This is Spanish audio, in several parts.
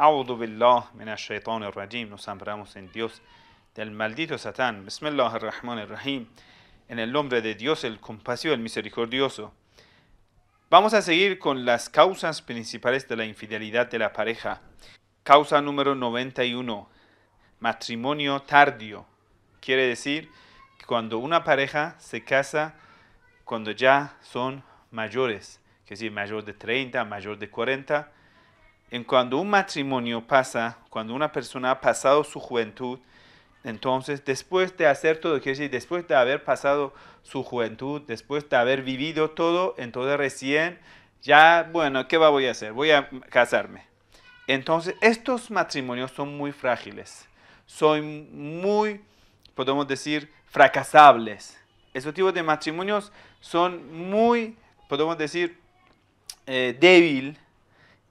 أعوذ billah من الشيطان rajim. Nos amparamos en Dios del maldito Satán. En el nombre de Dios, el compasivo, el misericordioso. Vamos a seguir con las causas principales de la infidelidad de la pareja. Causa número 91. Matrimonio tardío. Quiere decir que cuando una pareja se casa cuando ya son mayores, que decir mayor de 30, mayor de 40, en cuando un matrimonio pasa, cuando una persona ha pasado su juventud, entonces después de hacer todo, quiere decir, después de haber pasado su juventud, después de haber vivido todo, entonces recién ya, bueno, ¿qué voy a hacer? Voy a casarme. Entonces, estos matrimonios son muy frágiles, son muy, podemos decir, fracasables. Esos tipos de matrimonios son muy, podemos decir, débiles eh, débil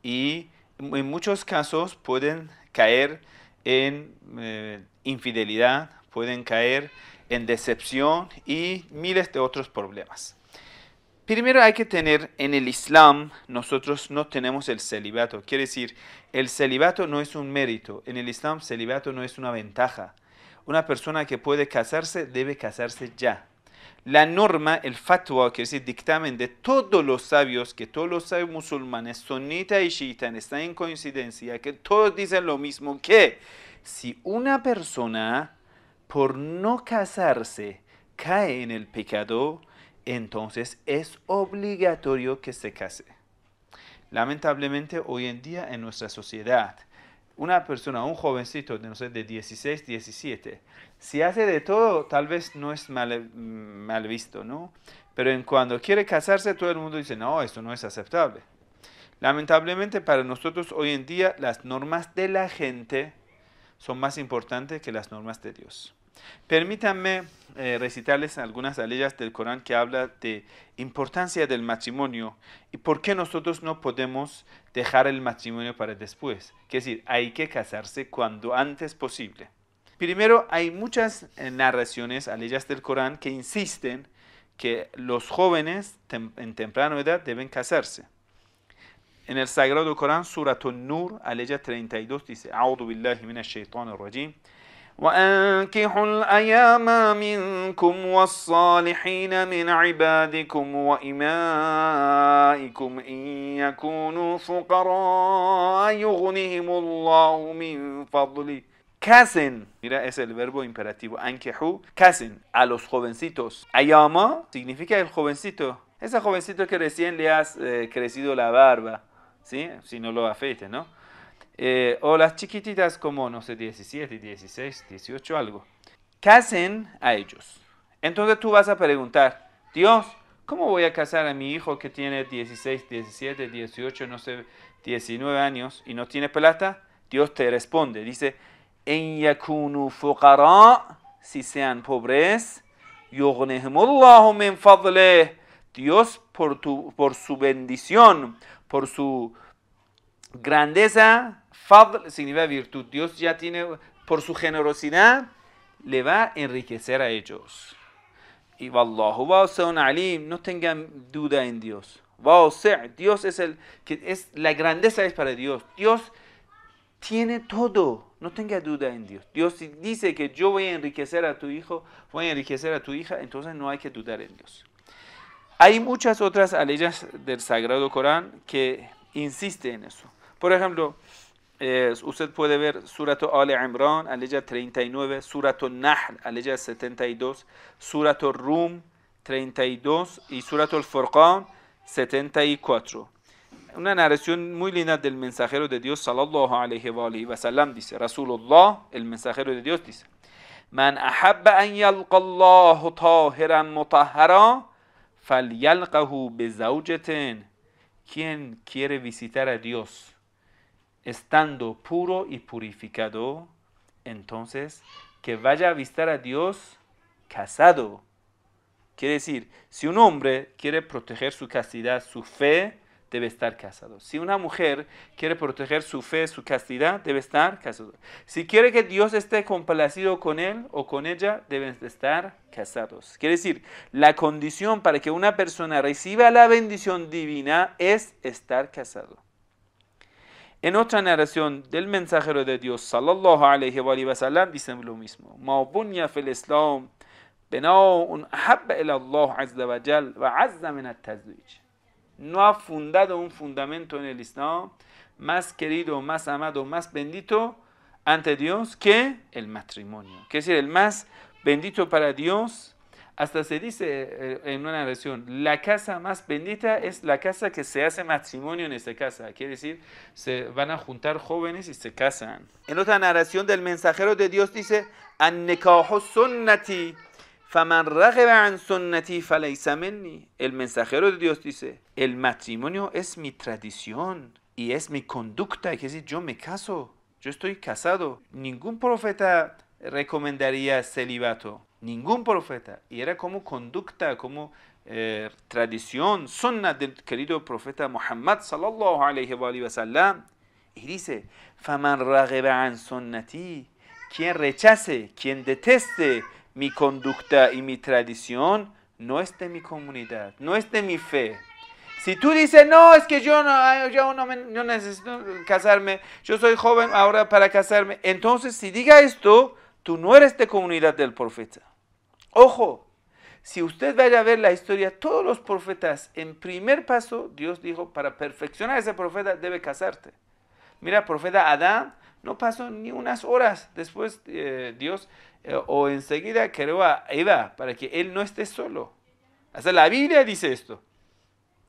y en muchos casos pueden caer en eh, infidelidad, pueden caer en decepción y miles de otros problemas. Primero hay que tener en el Islam, nosotros no tenemos el celibato. Quiere decir, el celibato no es un mérito. En el Islam, celibato no es una ventaja. Una persona que puede casarse debe casarse ya la norma, el fatwa, que es el dictamen de todos los sabios, que todos los sabios musulmanes, sonita y shiita, están en coincidencia, que todos dicen lo mismo, que si una persona por no casarse cae en el pecado, entonces es obligatorio que se case. Lamentablemente hoy en día en nuestra sociedad, una persona, un jovencito de, no sé, de 16, 17, si hace de todo, tal vez no es mm, mal, visto, ¿no? Pero en cuando quiere casarse, todo el mundo dice, no, esto no es aceptable. Lamentablemente para nosotros hoy en día las normas de la gente son más importantes que las normas de Dios. Permítanme eh, recitarles algunas leyes del Corán que habla de importancia del matrimonio y por qué nosotros no podemos dejar el matrimonio para después. Es decir, hay que casarse cuando antes posible. Primero, hay muchas eh, narraciones a leyes del Corán que insisten que los jóvenes en temprana edad deben casarse. En el Sagrado Corán, Suratul Nur, aleya 32, dice, A'udhu billahi minash shaitanir rajim. وأنكحوا الأيام منكم والصالحين من عبادكم وإمائكم إن يكونوا فقراء يغنهم الله min فضله casen. Mira, es el verbo imperativo. Ankehu, casen a los jovencitos. Ayama significa el jovencito. Ese jovencito que recién le has eh, crecido la barba, ¿sí? Si no lo afeites, ¿no? Eh, o las chiquititas como, no sé, 17, 16, 18, algo. Casen a ellos. Entonces tú vas a preguntar, Dios, ¿cómo voy a casar a mi hijo que tiene 16, 17, 18, no sé, 19 años y no tiene plata? Dios te responde, dice, en yakunu fuqara, si sean pobres, yo min fadli, Dios por, tu, por su bendición, por su grandeza, fadl significa virtud. Dios ya tiene, por su generosidad, le va a enriquecer a ellos. Y wallahu wasi'un alim, no tengan duda en Dios. Dios es el que es la grandeza es para Dios. Dios tiene todo. No tenga duda en Dios. Dios dice que yo voy a enriquecer a tu hijo, voy a enriquecer a tu hija, entonces no hay que dudar en Dios. Hay muchas otras leyes del Sagrado Corán que insisten en eso. Por ejemplo, eh, usted puede ver Surato Ali Imran, aleya 39, Surato Nahl, aleya 72, Surato Rum, 32 y Surato Al Furqan, 74 una narración muy linda del mensajero de Dios, sallallahu alayhi wa, sallam, dice, Rasulullah, el mensajero de Dios, dice, Man Quien quiere visitar a Dios estando puro y purificado, entonces que vaya a visitar a Dios casado. Quiere decir, si un hombre quiere proteger su castidad, su fe, debe estar casado. Si una mujer quiere proteger su fe, su castidad, debe estar casado. Si quiere que Dios esté complacido con él o con ella, deben estar casados. Quiere decir, la condición para que una persona reciba la bendición divina es estar casado. En otra narración del mensajero de Dios, sallallahu alayhi wa sallam, dicen lo mismo. Ma bunya fil islam no ha fundado un fundamento en el Islam más querido, más amado, más bendito ante Dios que el matrimonio. Que es decir, el más bendito para Dios, hasta se dice eh, en una narración la casa más bendita es la casa que se hace matrimonio en esa casa. Quiere decir, se van a juntar jóvenes y se casan. En otra narración del mensajero de Dios dice, an sunnati Faman an sunnati El mensajero de Dios dice, el matrimonio es mi tradición y es mi conducta, es decir, yo me caso, yo estoy casado. Ningún profeta recomendaría celibato, ningún profeta. Y era como conducta, como eh, tradición, sunna del querido profeta Muhammad sallallahu alayhi wa sallam. Y dice, Faman an sunnati. Quien rechace, quien deteste, mi conducta y mi tradición no es de mi comunidad, no es de mi fe. Si tú dices, no, es que yo no, yo no, necesito casarme, yo soy joven ahora para casarme, entonces si diga esto, tú no eres de comunidad del profeta. Ojo, si usted vaya a ver la historia, todos los profetas, en primer paso, Dios dijo, para perfeccionar a ese profeta debe casarte. Mira, profeta Adán, no pasó ni unas horas después eh, Dios eh, o enseguida creó a Eva para que él no esté solo. Hasta la Biblia dice esto.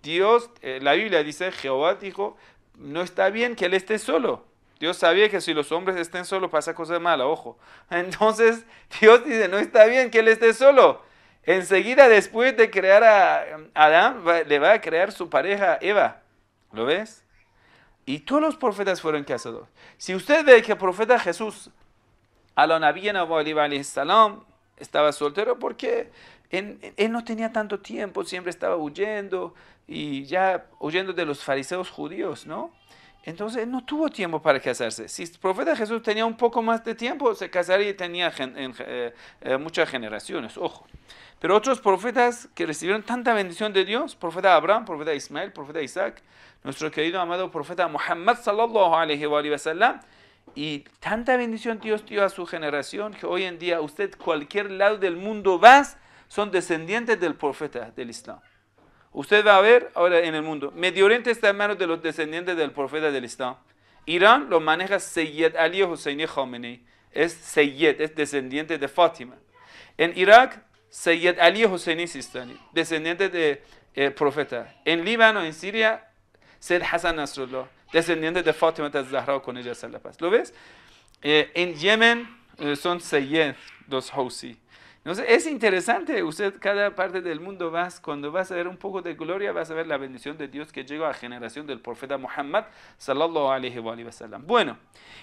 Dios, eh, la Biblia dice, Jehová dijo, no está bien que él esté solo. Dios sabía que si los hombres estén solos pasa cosas malas, ojo. Entonces Dios dice, no está bien que él esté solo. Enseguida después de crear a Adán, le va a crear su pareja Eva. ¿Lo ves? Y todos los profetas fueron casados. Si usted ve que el profeta Jesús Ala Nabiyana salam estaba soltero porque él no tenía tanto tiempo, siempre estaba huyendo y ya huyendo de los fariseos judíos, ¿no? Entonces él no tuvo tiempo para casarse. Si el profeta Jesús tenía un poco más de tiempo, se casaría y tenía eh, eh, muchas generaciones, ojo. Pero otros profetas que recibieron tanta bendición de Dios, profeta Abraham, profeta Ismael, profeta Isaac, nuestro querido amado profeta Muhammad sallallahu alayhi wa sallam, y tanta bendición Dios dio a su generación que hoy en día usted cualquier lado del mundo vas, son descendientes del profeta del Islam. Usted va a ver ahora en el mundo, Medio Oriente está en manos de los descendientes del profeta del Islam. Irán lo maneja Sayyid Ali Hosseini Khamenei. Es Sayyid, es descendiente de Fátima. En Irak, Sayyid Ali Hosseini Sistani, descendiente del eh, profeta. En Líbano, en Siria, Sayyid Hassan Nasrullah descendientes de Fátima de Zahra con ella en la paz. ¿Lo ves? Eh, en Yemen eh, son Seyed, dos Housi. Entonces es interesante, usted cada parte del mundo vas, cuando vas a ver un poco de gloria, vas a ver la bendición de Dios que llegó a la generación del profeta Muhammad, sallallahu alaihi wa sallam. Bueno,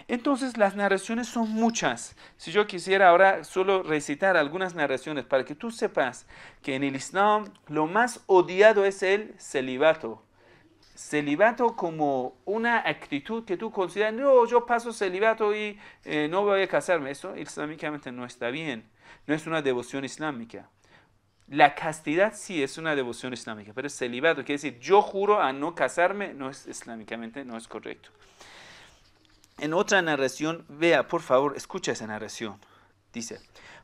entonces las narraciones son muchas. Si yo quisiera ahora solo recitar algunas narraciones para que tú sepas que en el Islam lo más odiado es el celibato celibato como una actitud que tú consideras, no, yo paso celibato y eh, no voy a casarme. Eso islámicamente no está bien. No es una devoción islámica. La castidad sí es una devoción islámica, pero celibato quiere decir, yo juro a no casarme, no es islámicamente, no es correcto. En otra narración, vea, por favor, escucha esa narración. Dice,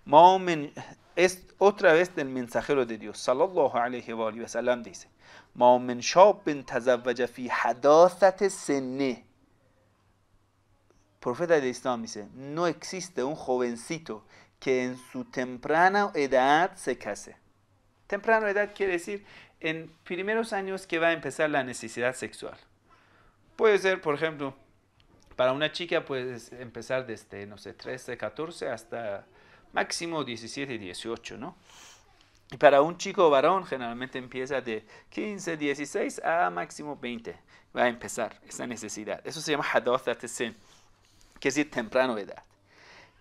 Maumen es otra vez del mensajero de Dios, sallallahu alayhi wa sallam, dice, Mahomet Profeta de Islam dice, no existe un jovencito que en su temprana edad se case. Temprana edad quiere decir en primeros años que va a empezar la necesidad sexual. Puede ser, por ejemplo, para una chica puede empezar desde, no sé, 13, 14 hasta máximo 17, 18, ¿no? Y para un chico varón generalmente empieza de 15, 16 a máximo 20. Va a empezar esa necesidad. Eso se llama hadathat sin, que es decir, temprano edad.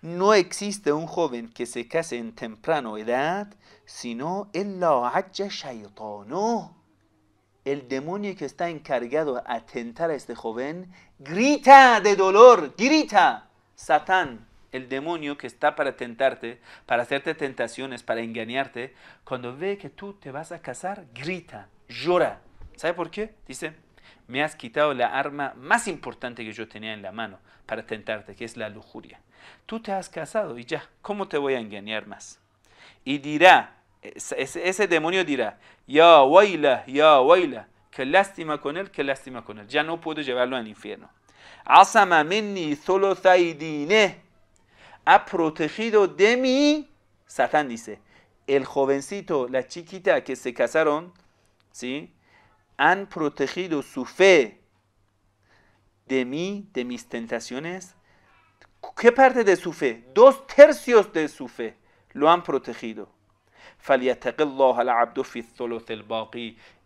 No existe un joven que se case en temprano edad, sino el no El demonio que está encargado a atentar a este joven grita de dolor, grita, Satán, el demonio que está para tentarte, para hacerte tentaciones, para engañarte, cuando ve que tú te vas a casar, grita, llora. ¿Sabe por qué? Dice, me has quitado la arma más importante que yo tenía en la mano para tentarte, que es la lujuria. Tú te has casado y ya, ¿cómo te voy a engañar más? Y dirá, ese, demonio dirá, ya waila, ya waila, qué lástima con él, qué lástima con él, ya no puedo llevarlo al infierno. Asama minni ha protegido de mí. Satán dice, el jovencito, la chiquita que se casaron, ¿sí? Han protegido su fe de mí, de mis tentaciones. ¿Qué parte de su fe? Dos tercios de su fe lo han protegido.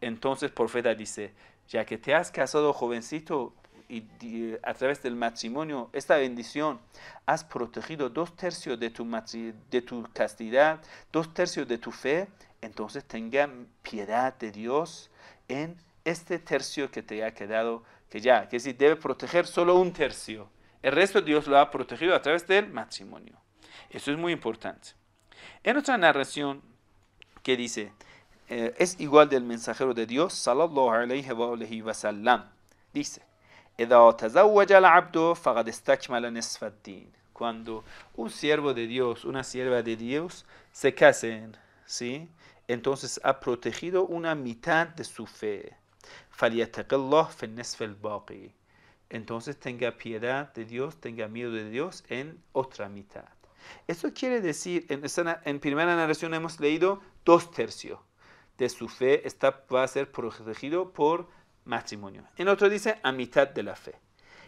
Entonces el profeta dice, ya que te has casado jovencito, y eh, a través del matrimonio esta bendición, has protegido dos tercios de tu, de tu castidad, dos tercios de tu fe, entonces tenga piedad de Dios en este tercio que te ha quedado, que ya, que si debe proteger solo un tercio. El resto Dios lo ha protegido a través del matrimonio. Eso es muy importante. En otra narración que dice, eh, es igual del mensajero de Dios, sallallahu alayhi wa sallam, dice, cuando un siervo de Dios, una sierva de Dios, se casen, ¿sí? Entonces ha protegido una mitad de su fe. entonces tenga piedad de Dios, tenga miedo de Dios en otra mitad. eso quiere decir, en, en primera narración hemos leído dos tercios de su fe está, va a ser protegido por matrimonio. En otro dice a mitad de la fe.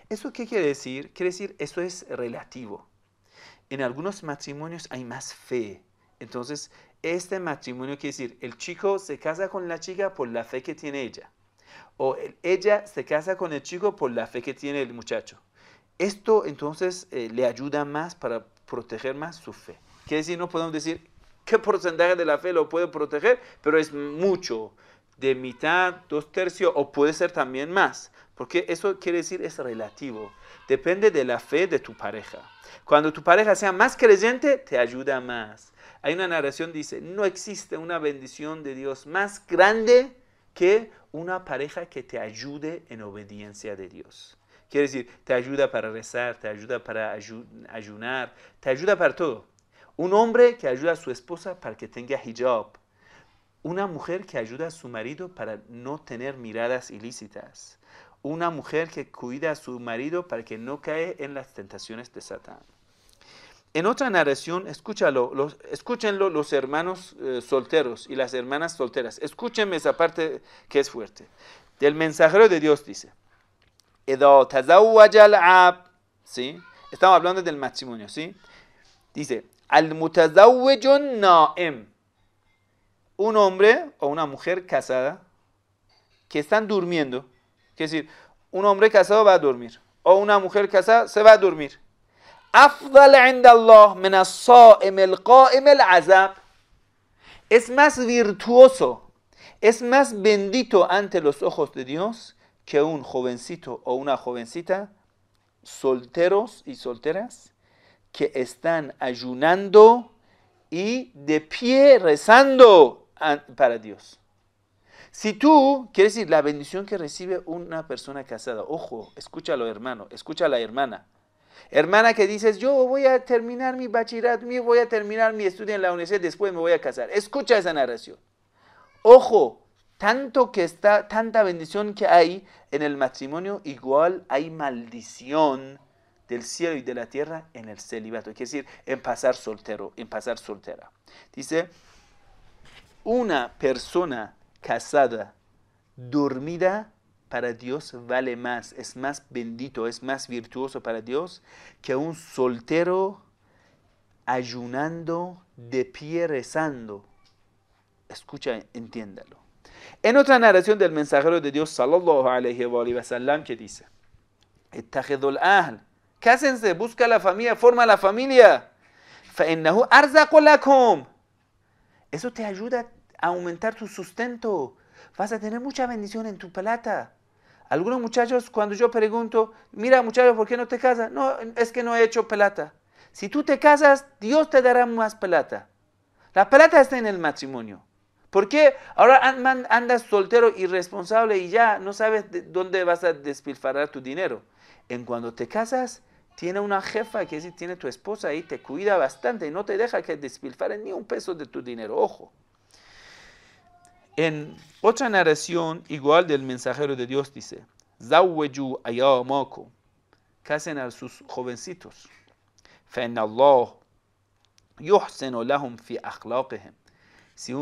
¿Eso qué quiere decir? Quiere decir, eso es relativo. En algunos matrimonios hay más fe. Entonces, este matrimonio quiere decir, el chico se casa con la chica por la fe que tiene ella. O ella se casa con el chico por la fe que tiene el muchacho. Esto entonces eh, le ayuda más para proteger más su fe. Quiere decir, no podemos decir qué porcentaje de la fe lo puede proteger, pero es mucho de mitad, dos tercios o puede ser también más, porque eso quiere decir es relativo. Depende de la fe de tu pareja. Cuando tu pareja sea más creyente, te ayuda más. Hay una narración que dice, no existe una bendición de Dios más grande que una pareja que te ayude en obediencia de Dios. Quiere decir, te ayuda para rezar, te ayuda para ayunar, te ayuda para todo. Un hombre que ayuda a su esposa para que tenga hijab, una mujer que ayuda a su marido para no tener miradas ilícitas. Una mujer que cuida a su marido para que no cae en las tentaciones de Satán. En otra narración, escúchalo, los, escúchenlo los hermanos eh, solteros y las hermanas solteras. Escúchenme esa parte que es fuerte. Del mensajero de Dios dice, ¿sí? Estamos hablando del matrimonio, ¿sí? Dice, al mutazawajun na'im un hombre o una mujer casada que están durmiendo. Es decir, un hombre casado va a dormir o una mujer casada se va a dormir. Afdal عند الله من الصائم القائم es más virtuoso es más bendito ante los ojos de Dios que un jovencito o una jovencita solteros y solteras que están ayunando y de pie rezando para Dios. Si tú, quieres decir, la bendición que recibe una persona casada, ojo, escúchalo hermano, escúchala la hermana. Hermana que dices, yo voy a terminar mi bachillerato, voy a terminar mi estudio en la universidad, después me voy a casar. Escucha esa narración. Ojo, tanto que está, tanta bendición que hay en el matrimonio, igual hay maldición del cielo y de la tierra en el celibato, Quiere decir, en pasar soltero, en pasar soltera. Dice, una persona casada, dormida, para Dios vale más, es más bendito, es más virtuoso para Dios que un soltero ayunando de pie rezando. Escucha, entiéndalo. En otra narración del mensajero de Dios, sallallahu alayhi wa sallam, que dice, ahl, cásense, busca la familia, forma la familia. Eso te ayuda aumentar tu sustento, vas a tener mucha bendición en tu plata. Algunos muchachos, cuando yo pregunto, mira muchachos, ¿por qué no te casas? No, es que no he hecho plata. Si tú te casas, Dios te dará más plata. La plata está en el matrimonio. ¿Por qué ahora andas soltero, irresponsable y ya no sabes dónde vas a despilfarrar tu dinero? En cuando te casas, tiene una jefa que tiene tu esposa y te cuida bastante y no te deja que despilfaren ni un peso de tu dinero. Ojo. En otra narración, igual del mensajero de Dios, dice, Zawweju ayamaku, casen a sus jovencitos. si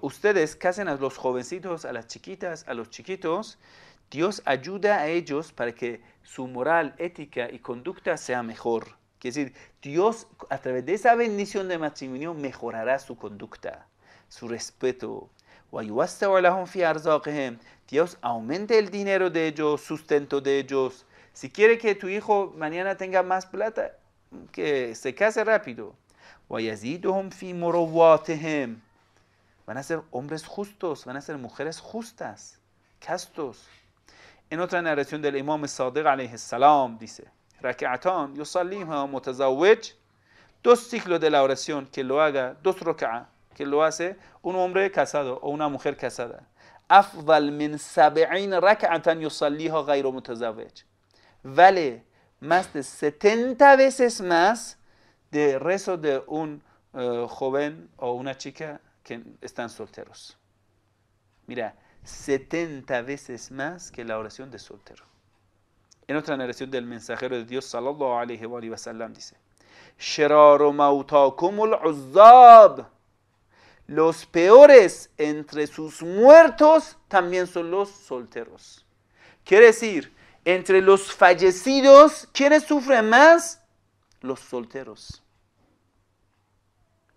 ustedes casen a los jovencitos, a las chiquitas, a los chiquitos, Dios ayuda a ellos para que su moral, ética y conducta sea mejor. Es decir, Dios a través de esa bendición de matrimonio mejorará su conducta, su respeto, Dios aumente el dinero de ellos, sustento de ellos. Si quiere que tu hijo mañana tenga más plata, que se case rápido. Van a ser hombres justos, van a ser mujeres justas, castos. En otra narración del Imam Sadiq alayhi salam dice, Rak'atan dos ciclos de la oración que lo haga, dos rak'ah que lo hace un hombre casado o una mujer casada. vale más de 70 veces más de rezo de un eh, joven o una chica que están solteros. Mira, 70 veces más que la oración de soltero. En otra narración del mensajero de Dios, sallallahu alayhi wa sallam, dice, شرار موتاكم العذاب los peores entre sus muertos también son los solteros. Quiere decir, entre los fallecidos, ¿quiénes sufren más? Los solteros.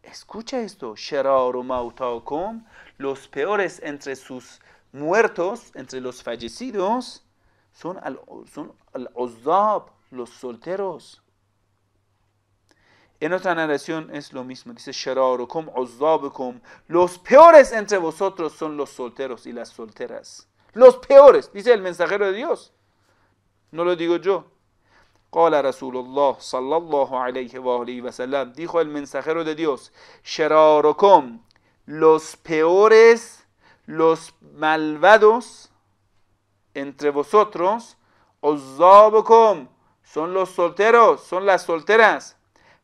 Escucha esto, los peores entre sus muertos, entre los fallecidos, son al, los solteros. En otra narración es lo mismo, dice Shararukum Los peores entre vosotros son los solteros y las solteras. Los peores, dice el mensajero de Dios. No lo digo yo. dijo el mensajero de Dios شراركم los peores los malvados entre vosotros عزابكم son los solteros son las solteras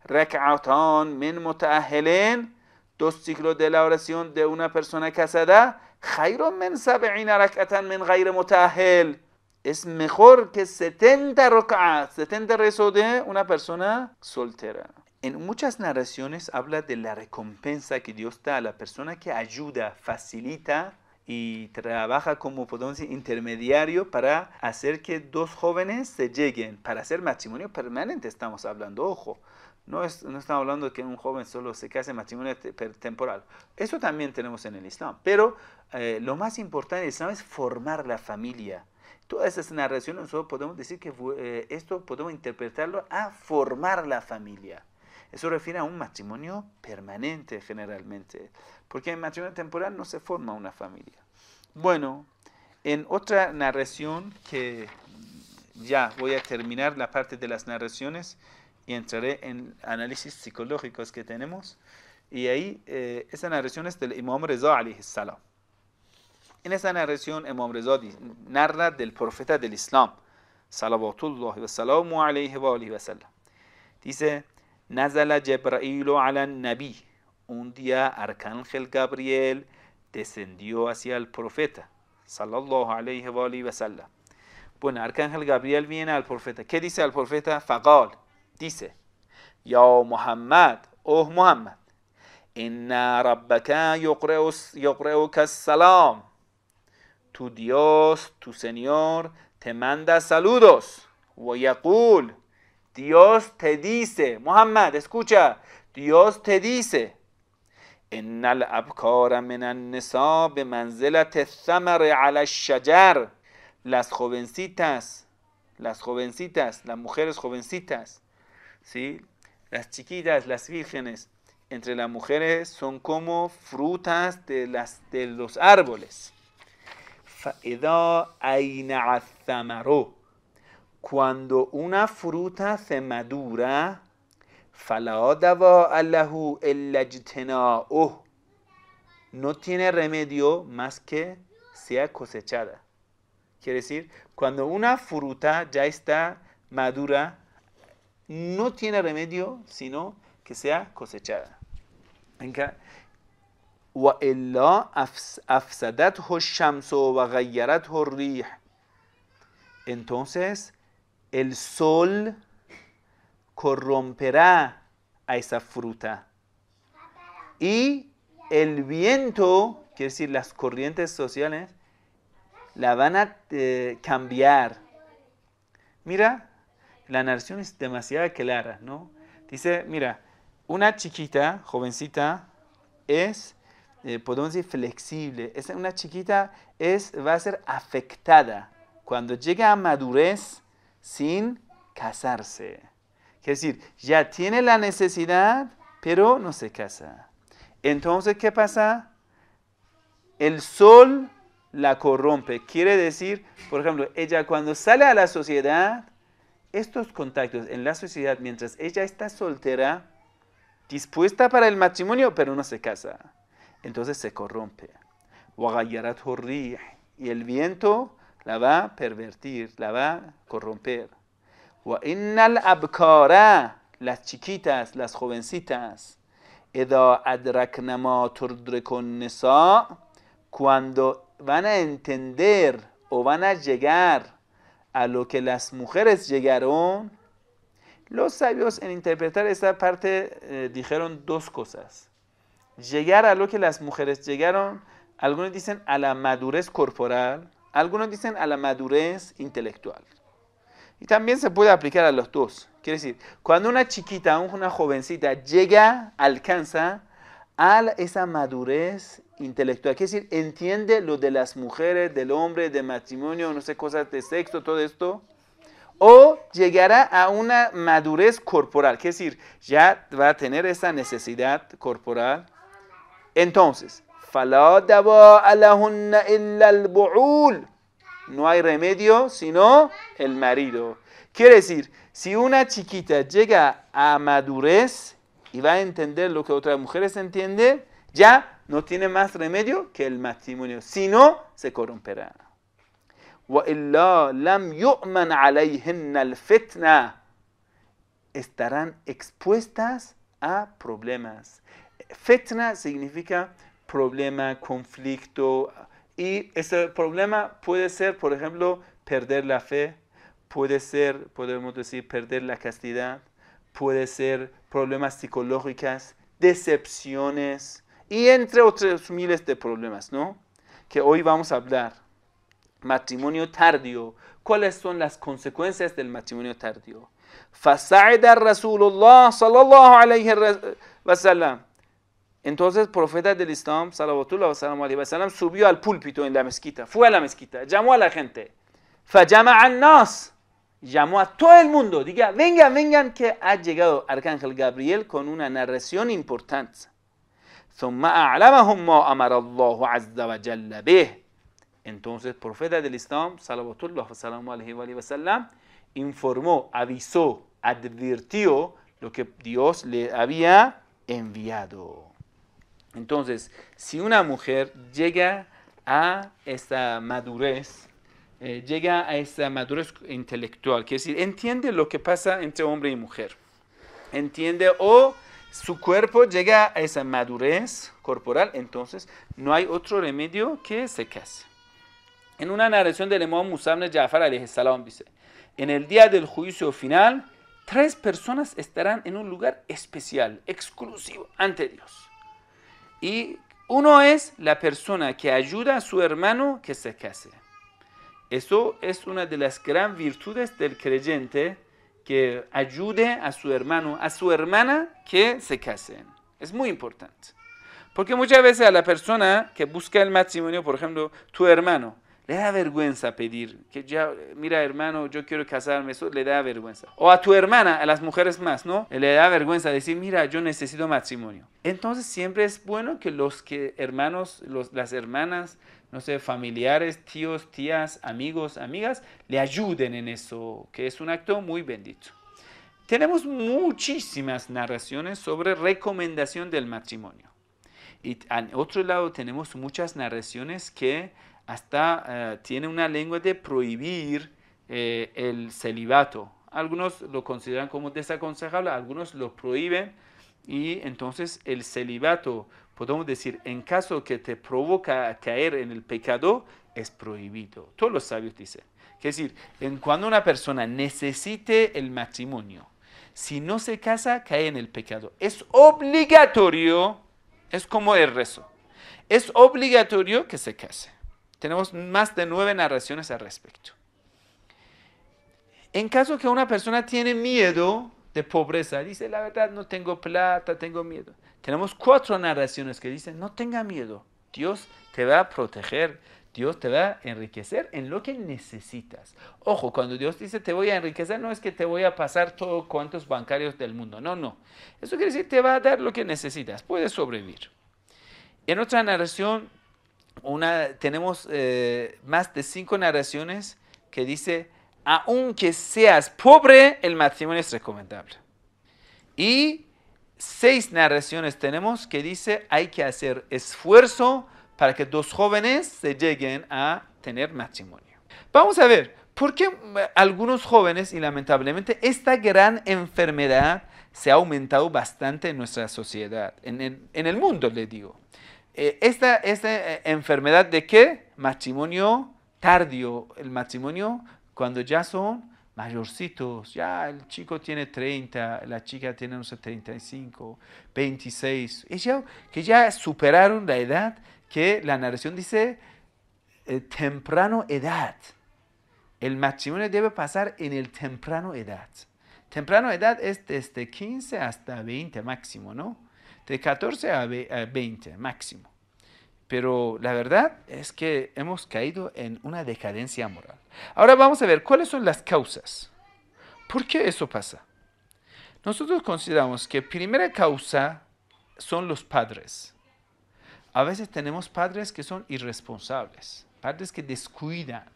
Rak'atan min muta'ahilin, dos ciclos de la oración de una persona casada, Jairo min sab'ina rak'atan min ghayr muta'ahil. Es mejor que 70 rak'at, 70 rezos de una persona soltera. En muchas narraciones habla de la recompensa que Dios da a la persona que ayuda, facilita y trabaja como podemos intermediario para hacer que dos jóvenes se lleguen, para hacer matrimonio permanente estamos hablando, ojo. No, estamos hablando de que un joven solo se case en matrimonio temporal. Eso también tenemos en el Islam. Pero eh, lo más importante el Islam es formar la familia. Todas esas narraciones nosotros podemos decir que eh, esto podemos interpretarlo a formar la familia. Eso refiere a un matrimonio permanente generalmente, porque en matrimonio temporal no se forma una familia. Bueno, en otra narración que ya voy a terminar la parte de las narraciones, y entraré en análisis psicológicos que tenemos. Y ahí, eh, esa narración es del Imam Reza Ali En esa narración, Imam Reza narra del profeta del Islam, salavatullah wa salamu alayhi wa alayhi wa sallam. Dice, Nazala Jebrail ala Nabi. Un día Arcángel Gabriel descendió hacia el profeta, sallallahu alayhi wa alayhi wa sallam. Bueno, Arcángel Gabriel viene al profeta. ¿Qué dice al profeta? Fagal دیسه یا محمد اوه محمد ان ربک یقره و سلام تو دیوس تو سنیور تمند سلودوس و یقول دیوس تدیسه محمد اسکوچه دیوس تدیسه ان الابکار من النساء به منزلت الثمر على الشجر لس خوبنسیتاس لس خوبنسیتاس لا خوبنسیتاس ¿sí? Las chiquitas, las vírgenes, entre las mujeres son como frutas de, las, de los árboles. Cuando una fruta se madura, no tiene remedio más que sea cosechada. Quiere decir, cuando una fruta ya está madura, no tiene remedio sino que sea cosechada. entonces el sol corromperá a esa fruta y el viento quiere decir las corrientes sociales la van a eh, cambiar mira la narración es demasiado clara, ¿no? Dice, mira, una chiquita, jovencita, es, eh, podemos decir, flexible. Es, una chiquita es, va a ser afectada cuando llega a madurez sin casarse. Es decir, ya tiene la necesidad, pero no se casa. Entonces, ¿qué pasa? El sol la corrompe. Quiere decir, por ejemplo, ella cuando sale a la sociedad, estos contactos en la sociedad mientras ella está soltera, dispuesta para el matrimonio, pero no se casa. Entonces se corrompe. Y el viento la va a pervertir, la va a corromper. Las chiquitas, las jovencitas. Cuando van a entender o van a llegar a lo que las mujeres llegaron, los sabios en interpretar esta parte eh, dijeron dos cosas. Llegar a lo que las mujeres llegaron, algunos dicen a la madurez corporal, algunos dicen a la madurez intelectual. Y también se puede aplicar a los dos. Quiere decir, cuando una chiquita, una jovencita llega, alcanza, a esa madurez intelectual. Quiere decir, entiende lo de las mujeres, del hombre, de matrimonio, no sé, cosas de sexo, todo esto. O llegará a una madurez corporal. Quiere decir, ya va a tener esa necesidad corporal. Entonces, no hay remedio sino el marido. Quiere decir, si una chiquita llega a madurez, y va a entender lo que otras mujeres entienden, ya no tiene más remedio que el matrimonio, si no, se corromperá. Estarán expuestas a problemas. Fetna significa problema, conflicto, y ese problema puede ser, por ejemplo, perder la fe, puede ser, podemos decir, perder la castidad, puede ser problemas psicológicas, decepciones y entre otros miles de problemas, ¿no? Que hoy vamos a hablar. Matrimonio tardío. ¿Cuáles son las consecuencias del matrimonio tardío? Fasa'ida Rasulullah Rasulullah, sallallahu alayhi wa sallam. Entonces el profeta del Islam, sallam, subió al púlpito en la mezquita, fue a la mezquita, llamó a la gente. an nas llamó a todo el mundo, diga, venga, vengan, que ha llegado Arcángel Gabriel con una narración importante. Entonces, profeta del Islam, informó, avisó, advirtió lo que Dios le había enviado. Entonces, si una mujer llega a esta madurez, eh, llega a esa madurez intelectual, quiere decir, entiende lo que pasa entre hombre y mujer. Entiende o su cuerpo llega a esa madurez corporal, entonces no hay otro remedio que se case. En una narración del imam Musabne Jafar dice, en el día del juicio final, tres personas estarán en un lugar especial, exclusivo, ante Dios. Y uno es la persona que ayuda a su hermano que se case. Eso es una de las gran virtudes del creyente que ayude a su hermano, a su hermana que se casen. Es muy importante. Porque muchas veces a la persona que busca el matrimonio, por ejemplo, tu hermano, le da vergüenza pedir, que ya, mira hermano, yo quiero casarme, eso le da vergüenza. O a tu hermana, a las mujeres más, ¿no? Le da vergüenza decir, mira, yo necesito matrimonio. Entonces siempre es bueno que los que hermanos, las hermanas, no sé, familiares, tíos, tías, amigos, amigas, le ayuden en eso, que es un acto muy bendito. Tenemos muchísimas narraciones sobre recomendación del matrimonio. Y al otro lado tenemos muchas narraciones que hasta eh, tiene tienen una lengua de prohibir eh, el celibato. Algunos lo consideran como desaconsejable, algunos lo prohíben y entonces el celibato podemos decir, en caso que te provoca caer en el pecado, es prohibido. Todos los sabios dicen. Es decir, en cuando una persona necesite el matrimonio, si no se casa, cae en el pecado. Es obligatorio, es como el rezo, es obligatorio que se case. Tenemos más de nueve narraciones al respecto. En caso que una persona tiene miedo de pobreza, dice, la verdad, no tengo plata, tengo miedo. Tenemos cuatro narraciones que dicen, no tenga miedo, Dios te va a proteger, Dios te va a enriquecer en lo que necesitas. Ojo, cuando Dios dice te voy a enriquecer, no es que te voy a pasar todos cuantos bancarios del mundo, no, no. Eso quiere decir te va a dar lo que necesitas, puedes sobrevivir. En otra narración, una, tenemos eh, más de cinco narraciones que dice, aunque seas pobre, el matrimonio es recomendable. Y seis narraciones tenemos que dice hay que hacer esfuerzo para que dos jóvenes se lleguen a tener matrimonio. Vamos a ver, ¿por qué eh, algunos jóvenes y lamentablemente esta gran enfermedad se ha aumentado bastante en nuestra sociedad, en el, mundo le digo? Eh, esta, esta eh, enfermedad de qué? Matrimonio tardío, el matrimonio cuando ya son mayorcitos, ya el chico tiene 30, la chica tiene unos 35, 26, que ya superaron la edad que la narración dice eh, temprano edad. El matrimonio debe pasar en el temprano edad. Temprano edad es desde 15 hasta 20 máximo, ¿no? De 14 a 20 máximo. Pero la verdad es que hemos caído en una decadencia moral. Ahora vamos a ver cuáles son las causas. ¿Por qué eso pasa? Nosotros consideramos que primera causa son los padres. A veces tenemos padres que son irresponsables, padres que descuidan,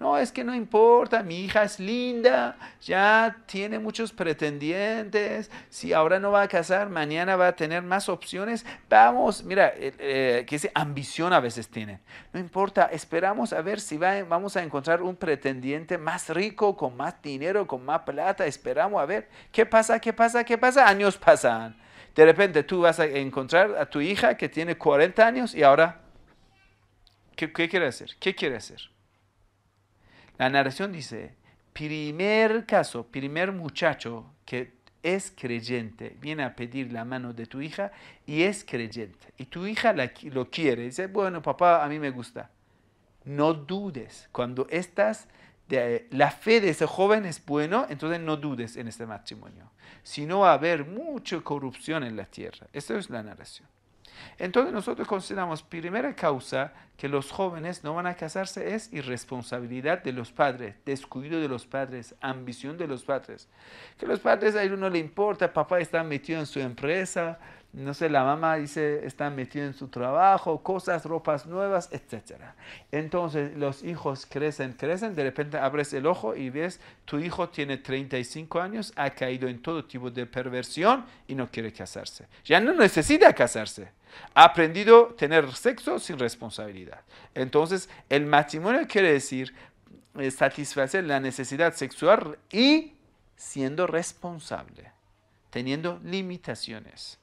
no, es que no importa, mi hija es linda, ya tiene muchos pretendientes, si ahora no va a casar, mañana va a tener más opciones, vamos, mira, eh, eh, que esa ambición a veces tiene. no importa, esperamos a ver si vamos a encontrar un pretendiente más rico, con más dinero, con más plata, esperamos a ver, ¿qué pasa, qué pasa, qué pasa? Años pasan. De repente tú vas a encontrar a tu hija que tiene 40 años y ahora, qué quiere hacer? ¿Qué quiere hacer? La narración dice, primer caso, primer muchacho que es creyente, viene a pedir la mano de tu hija y es creyente. Y tu hija lo quiere, dice, bueno, papá, a mí me gusta. No dudes, cuando estás, la fe de ese joven es bueno, entonces no dudes en este matrimonio. Si no va a haber mucha corrupción en la tierra. Esa es la narración. Entonces nosotros consideramos primera causa que los jóvenes no van a casarse es irresponsabilidad de los padres, descuido de los padres, ambición de los padres. Que los padres a uno le importa, papá está metido en su empresa, no sé, la mamá dice, está metida en su trabajo, cosas, ropas nuevas, etc. Entonces los hijos crecen, crecen, de repente abres el ojo y ves, tu hijo tiene 35 años, ha caído en todo tipo de perversión y no quiere casarse. Ya no necesita casarse. Ha aprendido a tener sexo sin responsabilidad. Entonces el matrimonio quiere decir eh, satisfacer la necesidad sexual y siendo responsable, teniendo limitaciones.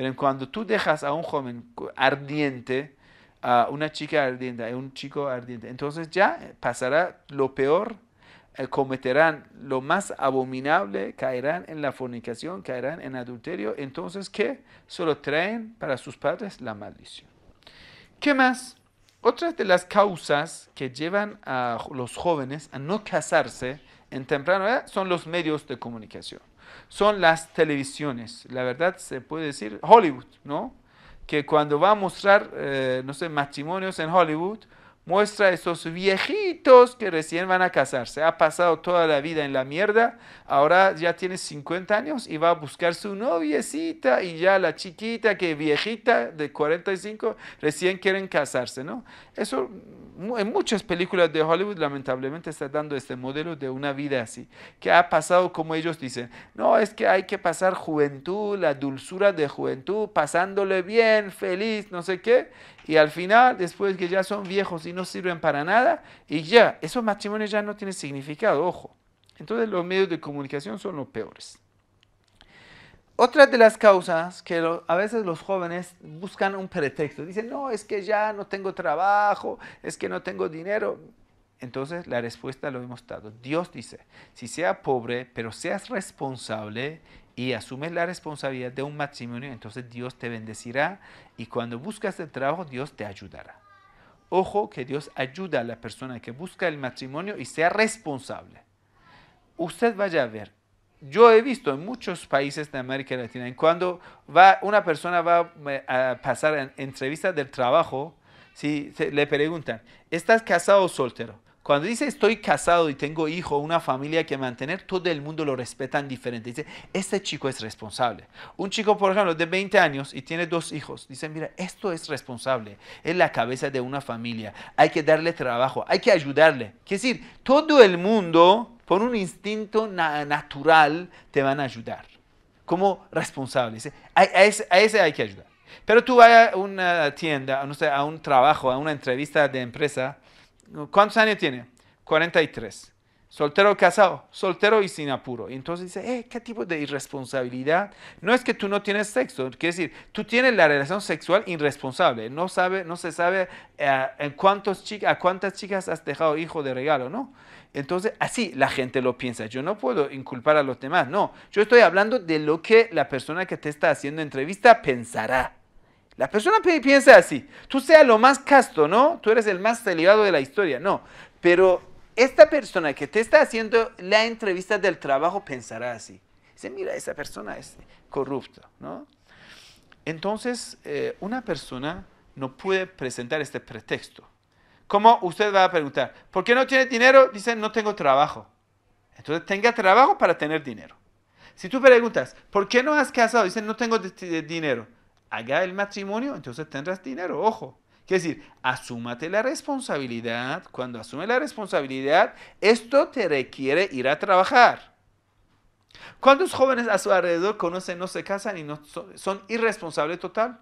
Pero cuando tú dejas a un joven ardiente, a una chica ardiente, a un chico ardiente, entonces ya pasará lo peor, eh, cometerán lo más abominable, caerán en la fornicación, caerán en adulterio, entonces ¿qué? Solo traen para sus padres la maldición. ¿Qué más? Otras de las causas que llevan a los jóvenes a no casarse en temprano edad son los medios de comunicación son las televisiones. La verdad se puede decir Hollywood, ¿no? Que cuando va a mostrar, eh, no sé, matrimonios en Hollywood, muestra a esos viejitos que recién van a casarse. Ha pasado toda la vida en la mierda, ahora ya tiene 50 años y va a buscar su noviecita y ya la chiquita que viejita de 45 recién quieren casarse, ¿no? Eso en muchas películas de Hollywood lamentablemente está dando este modelo de una vida así, que ha pasado como ellos dicen, no, es que hay que pasar juventud, la dulzura de juventud, pasándole bien, feliz, no sé qué, y al final, después que ya son viejos y no sirven para nada, y ya, esos matrimonios ya no tienen significado, ojo. Entonces los medios de comunicación son los peores. Otra de las causas que a veces los jóvenes buscan un pretexto, dicen, no, es que ya no tengo trabajo, es que no tengo dinero. Entonces la respuesta lo hemos dado. Dios dice, si sea pobre, pero seas responsable y asumes la responsabilidad de un matrimonio, entonces Dios te bendecirá y cuando buscas el trabajo, Dios te ayudará. Ojo que Dios ayuda a la persona que busca el matrimonio y sea responsable. Usted vaya a ver, yo he visto en muchos países de América Latina, en cuando va, una persona va eh, a pasar en entrevistas del trabajo, si le preguntan, ¿estás casado o soltero? Cuando dice estoy casado y tengo hijo, una familia que mantener, todo el mundo lo respetan diferente. Dice, este chico es responsable. Un chico, por ejemplo, de 20 años y tiene dos hijos, Dice, mira, esto es responsable. Es la cabeza de una familia. Hay que darle trabajo, hay que ayudarle. Es decir, todo el mundo, por un instinto natural, te van a ayudar. Como responsable. Dice, a, ese, hay que ayudar. Pero tú vas a una tienda, a un trabajo, a una entrevista de empresa, ¿Cuántos años tiene? 43. Soltero o casado, soltero y sin apuro. entonces dice, eh, ¿qué tipo de irresponsabilidad? No es que tú no tienes sexo, quiere decir, tú tienes la relación sexual irresponsable. No, sabe, no se sabe eh, en cuántos a cuántas chicas has dejado hijo de regalo, ¿no? Entonces, así la gente lo piensa. Yo no puedo inculpar a los demás, no. Yo estoy hablando de lo que la persona que te está haciendo entrevista pensará. La persona piensa así. Tú seas lo más casto, ¿no? Tú eres el más elevado de la historia. No. Pero esta persona que te está haciendo la entrevista del trabajo pensará así. Dice, mira, esa persona es corrupta, ¿no? Entonces, eh, una persona no puede presentar este pretexto. Como usted va a preguntar, ¿por qué no tiene dinero? Dice, no tengo trabajo. Entonces, tenga trabajo para tener dinero. Si tú preguntas, ¿por qué no has casado? Dice, no tengo dinero haga el matrimonio, entonces tendrás dinero, ojo. Es decir, asúmate la responsabilidad. Cuando asume la responsabilidad, esto te requiere ir a trabajar. ¿Cuántos jóvenes a su alrededor conocen, no se casan y no son, irresponsables total?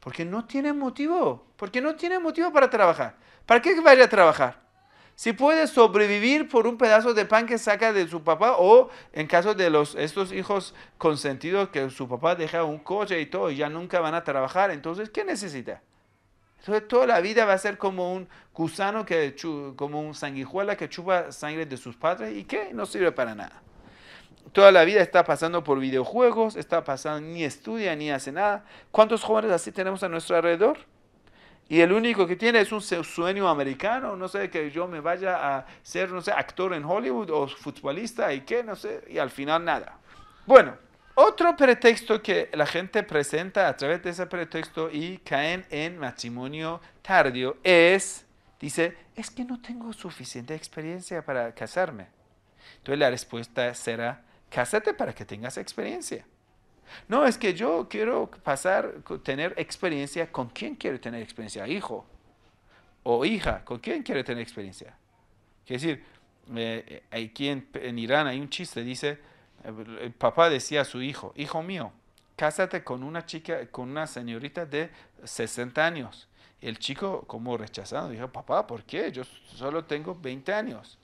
Porque no tienen motivo, porque no tienen motivo para trabajar. ¿Para qué vaya a trabajar? si puede sobrevivir por un pedazo de pan que saca de su papá o en caso de los, estos hijos consentidos que su papá deja un coche y todo y ya nunca van a trabajar, entonces ¿qué necesita? Entonces toda la vida va a ser como un gusano, que como un sanguijuela que chupa sangre de sus padres y que no sirve para nada. Toda la vida está pasando por videojuegos, está pasando, ni estudia, ni hace nada. ¿Cuántos jóvenes así tenemos a nuestro alrededor? y el único que tiene es un sueño americano, no sé, que yo me vaya a ser, no sé, actor en Hollywood o futbolista y qué, no sé, y al final nada. Bueno, otro pretexto que la gente presenta a través de ese pretexto y caen en matrimonio tardío es, dice, es que no tengo suficiente experiencia para casarme. Entonces la respuesta será, cásate para que tengas experiencia. No, es que yo quiero pasar, tener experiencia. ¿Con quién quiere tener experiencia? Hijo o hija. ¿Con quién quiere tener experiencia? Es decir, eh, aquí en, Irán hay un chiste, dice, el papá decía a su hijo, hijo mío, cásate con una chica, con una señorita de 60 años. El chico como rechazado, dijo, papá, ¿por qué? Yo solo tengo 20 años.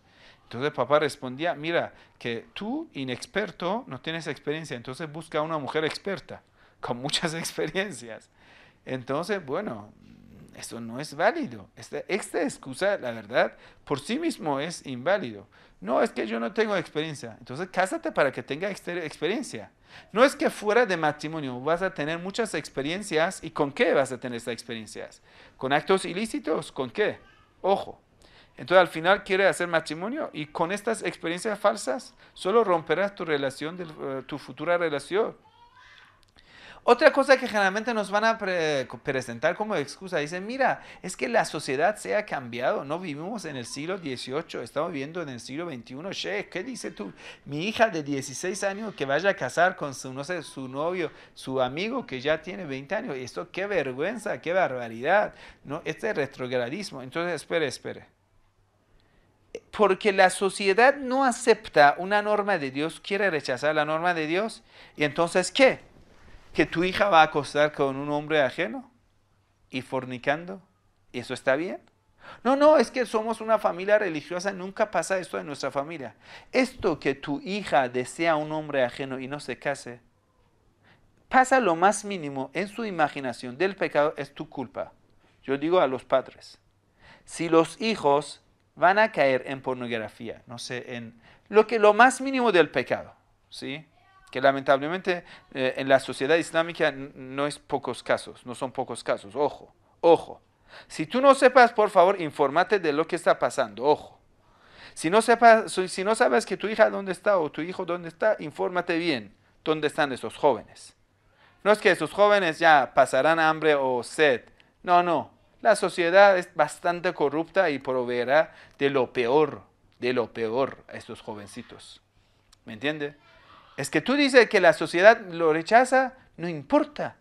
Entonces papá respondía, mira, que tú, inexperto, no tienes experiencia, entonces busca una mujer experta, con muchas experiencias. Entonces, bueno, eso no es válido. Esta, excusa, la verdad, por sí mismo es inválido. No, es que yo no tengo experiencia. Entonces, cásate para que tenga experiencia. No es que fuera de matrimonio vas a tener muchas experiencias. ¿Y con qué vas a tener esas experiencias? ¿Con actos ilícitos? ¿Con qué? Ojo. Entonces al final quiere hacer matrimonio y con estas experiencias falsas solo romperás tu relación, eh, tu futura relación. Otra cosa que generalmente nos van a presentar como excusa, dicen, mira, es que la sociedad se ha cambiado, no vivimos en el siglo XVIII, estamos viviendo en el siglo XXI, che, ¿qué dice tú? Mi hija de 16 años que vaya a casar con su, no sé, su novio, su amigo que ya tiene 20 años, esto qué vergüenza, qué barbaridad, ¿no? Este retrogradismo, entonces espere, espere porque la sociedad no acepta una norma de Dios, quiere rechazar la norma de Dios, y entonces ¿qué? ¿Que tu hija va a acostar con un hombre ajeno y fornicando? ¿Y eso está bien? No, no, es que somos una familia religiosa, nunca pasa esto en nuestra familia. Esto que tu hija desea un hombre ajeno y no se case, pasa lo más mínimo en su imaginación del pecado, es tu culpa. Yo digo a los padres, si los hijos van a caer en pornografía, no sé, en lo, que, lo más mínimo del pecado, ¿sí? que lamentablemente eh, en la sociedad islámica no es pocos casos, no son pocos casos, ojo, ojo. Si tú no sepas, por favor, infórmate de lo que está pasando, ojo. Si no, sepas, si no sabes que tu hija dónde está o tu hijo dónde está, infórmate bien dónde están esos jóvenes. No es que esos jóvenes ya pasarán hambre o sed, no, no. La sociedad es bastante corrupta y proveerá de lo peor, de lo peor a estos jovencitos. ¿Me entiende? Es que tú dices que la sociedad lo rechaza, no importa.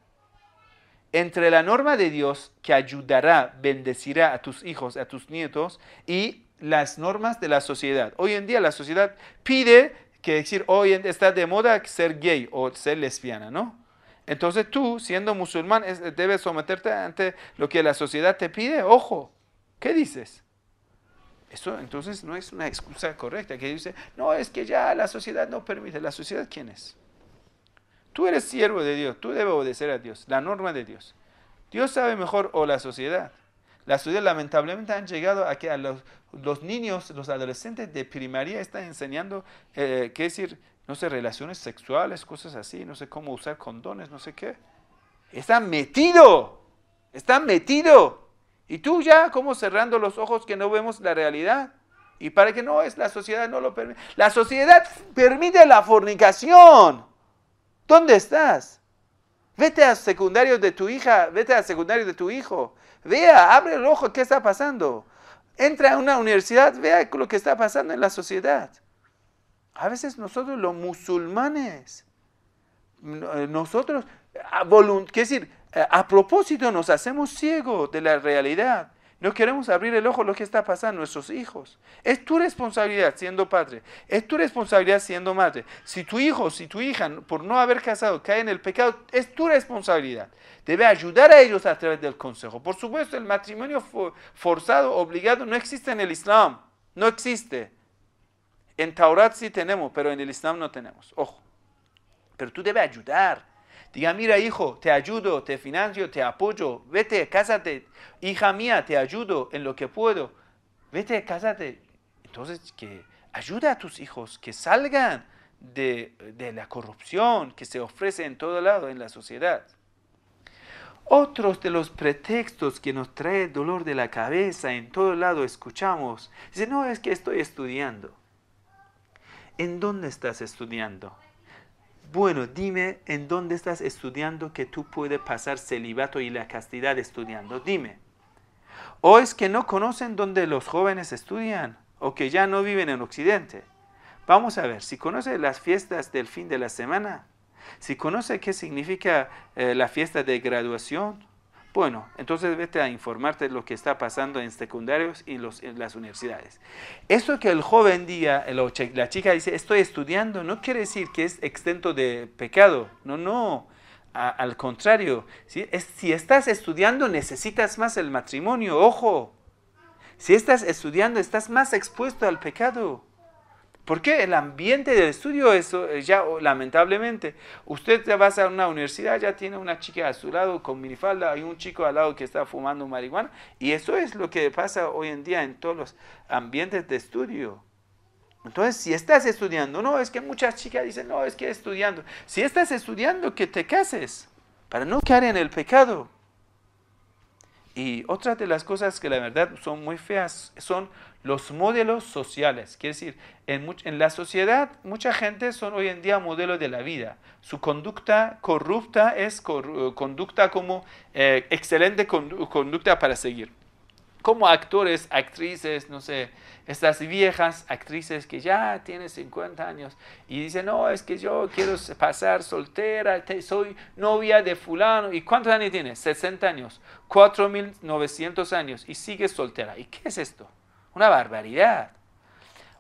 Entre la norma de Dios que ayudará, bendecirá a tus hijos, a tus nietos y las normas de la sociedad. Hoy en día la sociedad pide que decir, hoy está de moda ser gay o ser lesbiana, ¿no? Entonces tú, siendo musulmán, debes someterte ante lo que la sociedad te pide. Ojo, ¿qué dices? Eso entonces no es una excusa correcta que dice, no, es que ya la sociedad no permite. ¿La sociedad quién es? Tú eres siervo de Dios, tú debes obedecer a Dios, la norma de Dios. Dios sabe mejor o la sociedad. La sociedad lamentablemente han llegado a que a los, niños, los adolescentes de primaria están enseñando, eh, qué decir, no sé, relaciones sexuales, cosas así, no sé cómo usar condones, no sé qué. Está metido, está metido. Y tú ya como cerrando los ojos que no vemos la realidad. Y para que no es, la sociedad no lo permite. La sociedad permite la fornicación. ¿Dónde estás? Vete al secundario de tu hija, vete al secundario de tu hijo. Vea, abre el ojo, ¿qué está pasando? Entra a una universidad, vea lo que está pasando en la sociedad. A veces nosotros los musulmanes, eh, nosotros, a decir, eh, a propósito nos hacemos ciegos de la realidad. No queremos abrir el ojo a lo que está pasando a nuestros hijos. Es tu responsabilidad siendo padre. Es tu responsabilidad siendo madre. Si tu hijo, si tu hija, por no haber casado, cae en el pecado, es tu responsabilidad. Debe ayudar a ellos a través del consejo. Por supuesto, el matrimonio forzado, obligado, no existe en el Islam. No existe. En Taurat sí tenemos, pero en el Islam no tenemos. Ojo. Pero tú debes ayudar. Diga, mira hijo, te ayudo, te financio, te apoyo. Vete, cásate. Hija mía, te ayudo en lo que puedo. Vete, cásate. Entonces, que ayuda a tus hijos que salgan de, de la corrupción que se ofrece en todo lado en la sociedad. Otros de los pretextos que nos trae dolor de la cabeza en todo lado escuchamos, dice, no, es que estoy estudiando. ¿en dónde estás estudiando? Bueno, dime en dónde estás estudiando que tú puedes pasar celibato y la castidad estudiando. Dime. O es que no conocen dónde los jóvenes estudian o que ya no viven en Occidente. Vamos a ver, si conoce las fiestas del fin de la semana, si conoce qué significa eh, la fiesta de graduación, bueno, entonces vete a informarte de lo que está pasando en secundarios y en las universidades. Esto que el joven día, la chica dice, estoy estudiando, no quiere decir que es extento de pecado. No, no. al contrario, si estás estudiando necesitas más el matrimonio, ojo. Si estás estudiando estás más expuesto al pecado. Porque el ambiente del estudio eso eh, ya lamentablemente. Usted va a una universidad, ya tiene una chica a su lado con minifalda, hay un chico al lado que está fumando marihuana. Y eso es lo que pasa hoy en día en todos los ambientes de estudio. Entonces, si estás estudiando, no, es que muchas chicas dicen, no, es que estudiando. Si estás estudiando, que te cases para no caer en el pecado. Y otra de las cosas que la verdad son muy feas son los modelos sociales. Quiere decir, en, en, la sociedad mucha gente son hoy en día modelos de la vida. Su conducta corrupta es conducta como eh, excelente conducta para seguir como actores, actrices, no sé, estas viejas actrices que ya tienen 50 años y dicen, no, es que yo quiero pasar soltera, soy novia de fulano. ¿Y cuántos años tiene? 60 años, 4.900 años y sigue soltera. ¿Y qué es esto? Una barbaridad.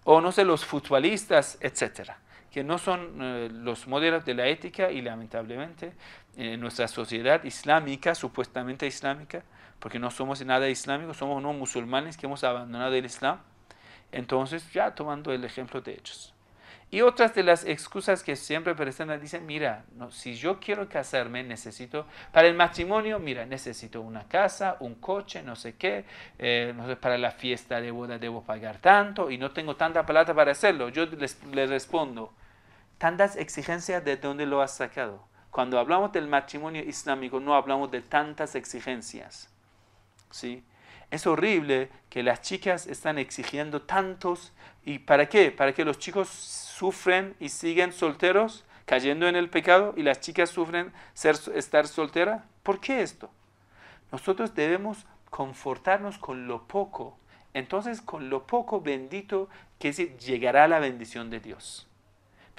O no sé, los futbolistas, etcétera que no son eh, los modelos de la ética y lamentablemente eh, nuestra sociedad islámica, supuestamente islámica, porque no somos nada islámicos, somos unos musulmanes que hemos abandonado el Islam. Entonces, ya tomando el ejemplo de ellos. Y otras de las excusas que siempre presentan, dicen, mira, no, si yo quiero casarme, necesito, para el matrimonio, mira, necesito una casa, un coche, no sé qué, eh, para la fiesta de boda debo pagar tanto y no tengo tanta plata para hacerlo. Yo les, les respondo, tantas exigencias, ¿de dónde lo has sacado? Cuando hablamos del matrimonio islámico, no hablamos de tantas exigencias ¿sí? Es horrible que las chicas están exigiendo tantos. ¿Y para qué? Para que los chicos sufren y siguen solteros, cayendo en el pecado, y las chicas sufren ser, estar soltera. ¿Por qué esto? Nosotros debemos confortarnos con lo poco. Entonces, con lo poco bendito, que llegará la bendición de Dios.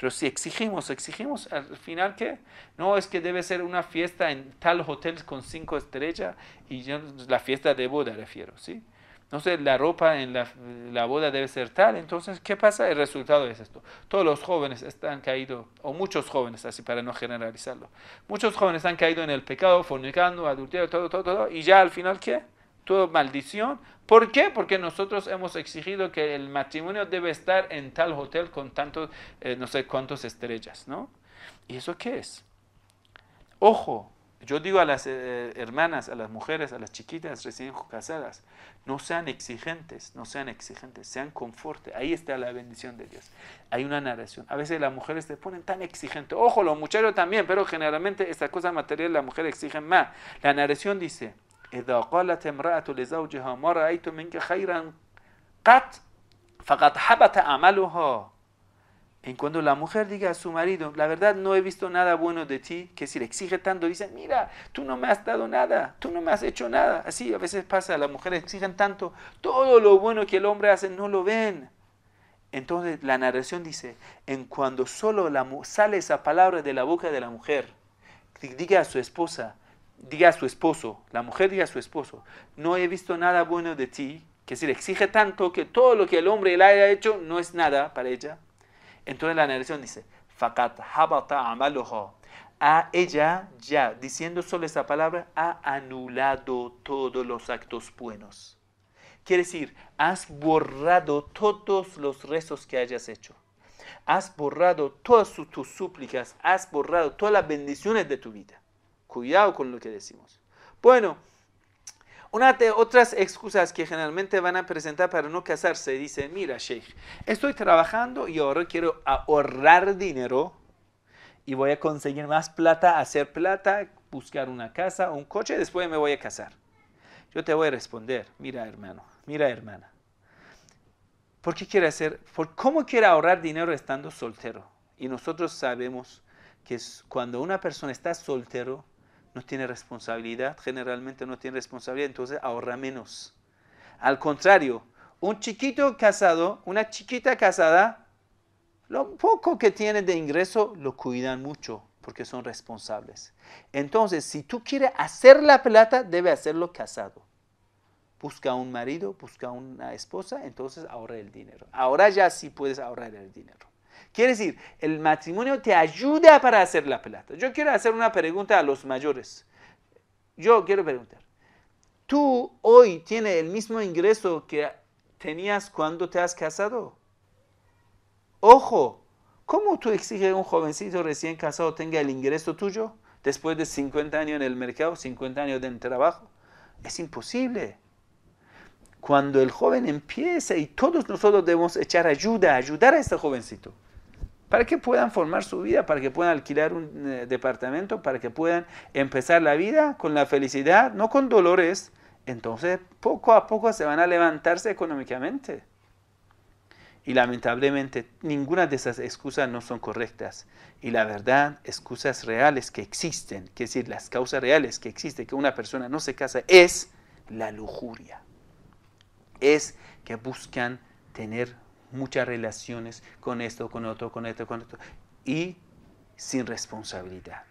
Pero si exigimos, exigimos al final que no es que debe ser una fiesta en tal hotel con cinco estrellas y ya la fiesta de boda refiero, ¿sí? Entonces la ropa en la, boda debe ser tal. Entonces, ¿qué pasa? El resultado es esto. Todos los jóvenes están caídos, o muchos jóvenes, así para no generalizarlo. Muchos jóvenes han caído en el pecado, fornicando, adulterio, todo, todo, todo. Y ya al final, ¿qué? todo maldición. ¿Por qué? Porque nosotros hemos exigido que el matrimonio debe estar en tal hotel con tantos, eh, no sé cuántas estrellas, ¿no? ¿Y eso qué es? Ojo, yo digo a las eh, hermanas, a las mujeres, a las chiquitas recién casadas, no sean exigentes, no sean exigentes, sean confortes. Ahí está la bendición de Dios. Hay una narración. A veces las mujeres se ponen tan exigentes. Ojo, los muchachos también, pero generalmente esta cosa material la mujer exigen más. La narración dice, en cuando la mujer diga a su marido, la verdad no he visto nada bueno de ti, que si le exige tanto, dice, mira, tú no me has dado nada, tú no me has hecho nada. Así a veces pasa, las mujeres exigen tanto, todo lo bueno que el hombre hace no lo ven. Entonces la narración dice, en cuando solo sale esa palabra de la boca de la mujer, diga a su esposa, diga a su esposo, la mujer diga a su esposo, no he visto nada bueno de ti, que si le exige tanto que todo lo que el hombre le haya hecho no es nada para ella. Entonces la narración dice, fakat habata amaloha. A ella ya, diciendo solo esa palabra, ha anulado todos los actos buenos. Quiere decir, has borrado todos los rezos que hayas hecho. Has borrado todas tus súplicas, has borrado todas las bendiciones de tu vida. Cuidado con lo que decimos. Bueno, una de otras excusas que generalmente van a presentar para no casarse, dice, mira, Sheikh, estoy trabajando y ahora quiero ahorrar dinero y voy a conseguir más plata, hacer plata, buscar una casa, un coche, y después me voy a casar. Yo te voy a responder, mira hermano, mira hermana, ¿por qué quiere hacer, por cómo quiere ahorrar dinero estando soltero? Y nosotros sabemos que cuando una persona está soltero, no tiene responsabilidad, generalmente no tiene responsabilidad, entonces ahorra menos. Al contrario, un chiquito casado, una chiquita casada, lo poco que tiene de ingreso lo cuidan mucho porque son responsables. Entonces, si tú quieres hacer la plata, debe hacerlo casado. Busca un marido, busca una esposa, entonces ahorra el dinero. Ahora ya sí puedes ahorrar el dinero. Quiere decir, el matrimonio te ayuda para hacer la plata. Yo quiero hacer una pregunta a los mayores. Yo quiero preguntar, ¿tú hoy tienes el mismo ingreso que tenías cuando te has casado? Ojo, ¿cómo tú exiges que un jovencito recién casado tenga el ingreso tuyo después de 50 años en el mercado, 50 años de trabajo? Es imposible cuando el joven empieza y todos nosotros debemos echar ayuda, ayudar a este jovencito para que puedan formar su vida, para que puedan alquilar un eh, departamento, para que puedan empezar la vida con la felicidad, no con dolores. Entonces, poco a poco se van a levantarse económicamente. Y lamentablemente, ninguna de esas excusas no son correctas. Y la verdad, excusas reales que existen, que es decir, las causas reales que existen, que una persona no se casa, es la lujuria. Es que buscan tener muchas relaciones con esto, con otro, con esto, con esto, y sin responsabilidad.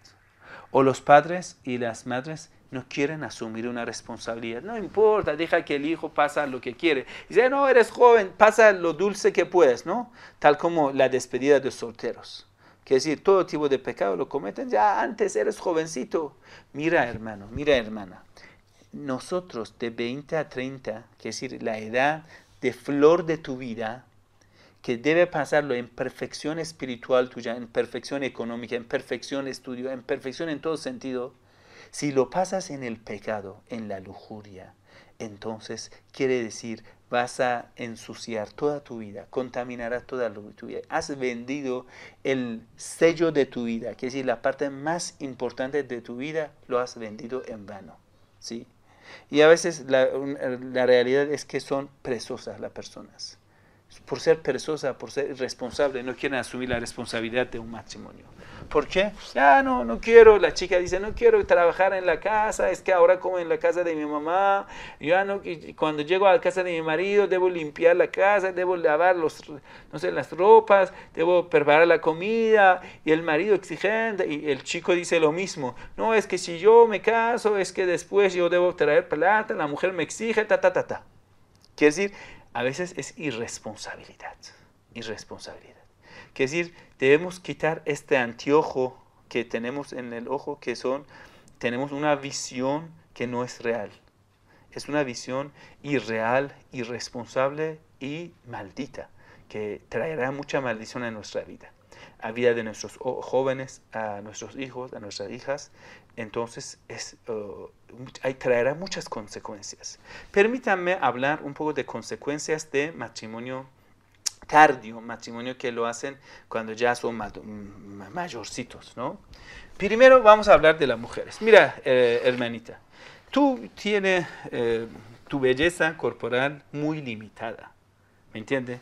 O los padres y las madres no quieren asumir una responsabilidad. No importa, deja que el hijo pasa lo que quiere. Dice, no, eres joven, pasa lo dulce que puedes, ¿no? Tal como la despedida de solteros. Que decir, todo tipo de pecado lo cometen, ya antes eres jovencito. Mira, hermano, mira, hermana. Nosotros de 20 a 30, que es decir, la edad de flor de tu vida, que debe pasarlo en perfección espiritual tuya, en perfección económica, en perfección estudio, en perfección en todo sentido, si lo pasas en el pecado, en la lujuria, entonces quiere decir vas a ensuciar toda tu vida, contaminarás toda tu vida. Has vendido el sello de tu vida, que decir, la parte más importante de tu vida, lo has vendido en vano. ¿sí? Y a veces la, la realidad es que son presosas las personas por ser perezosa, por ser irresponsable, no quieren asumir la responsabilidad de un matrimonio. ¿Por qué? Ah, no, no quiero. La chica dice, no quiero trabajar en la casa, es que ahora como en la casa de mi mamá, yo no, cuando llego a la casa de mi marido debo limpiar la casa, debo lavar los, no sé, las ropas, debo preparar la comida, y el marido exigente, y el chico dice lo mismo. No, es que si yo me caso, es que después yo debo traer plata, la mujer me exige, ta, ta, ta, ta. Quiere decir, a veces es irresponsabilidad. Irresponsabilidad. Que decir, debemos quitar este anteojo que tenemos en el ojo, que son, tenemos una visión que no es real. Es una visión irreal, irresponsable y maldita, que traerá mucha maldición a nuestra vida, a vida de nuestros jóvenes, a nuestros hijos, a nuestras hijas, entonces es, oh, traerá muchas consecuencias. Permítanme hablar un poco de consecuencias de matrimonio tardio, matrimonio que lo hacen cuando ya son mm, mayorcitos, ¿no? Primero vamos a hablar de las mujeres. Mira, eh, hermanita, tú tienes eh, tu belleza corporal muy limitada, ¿me entiendes?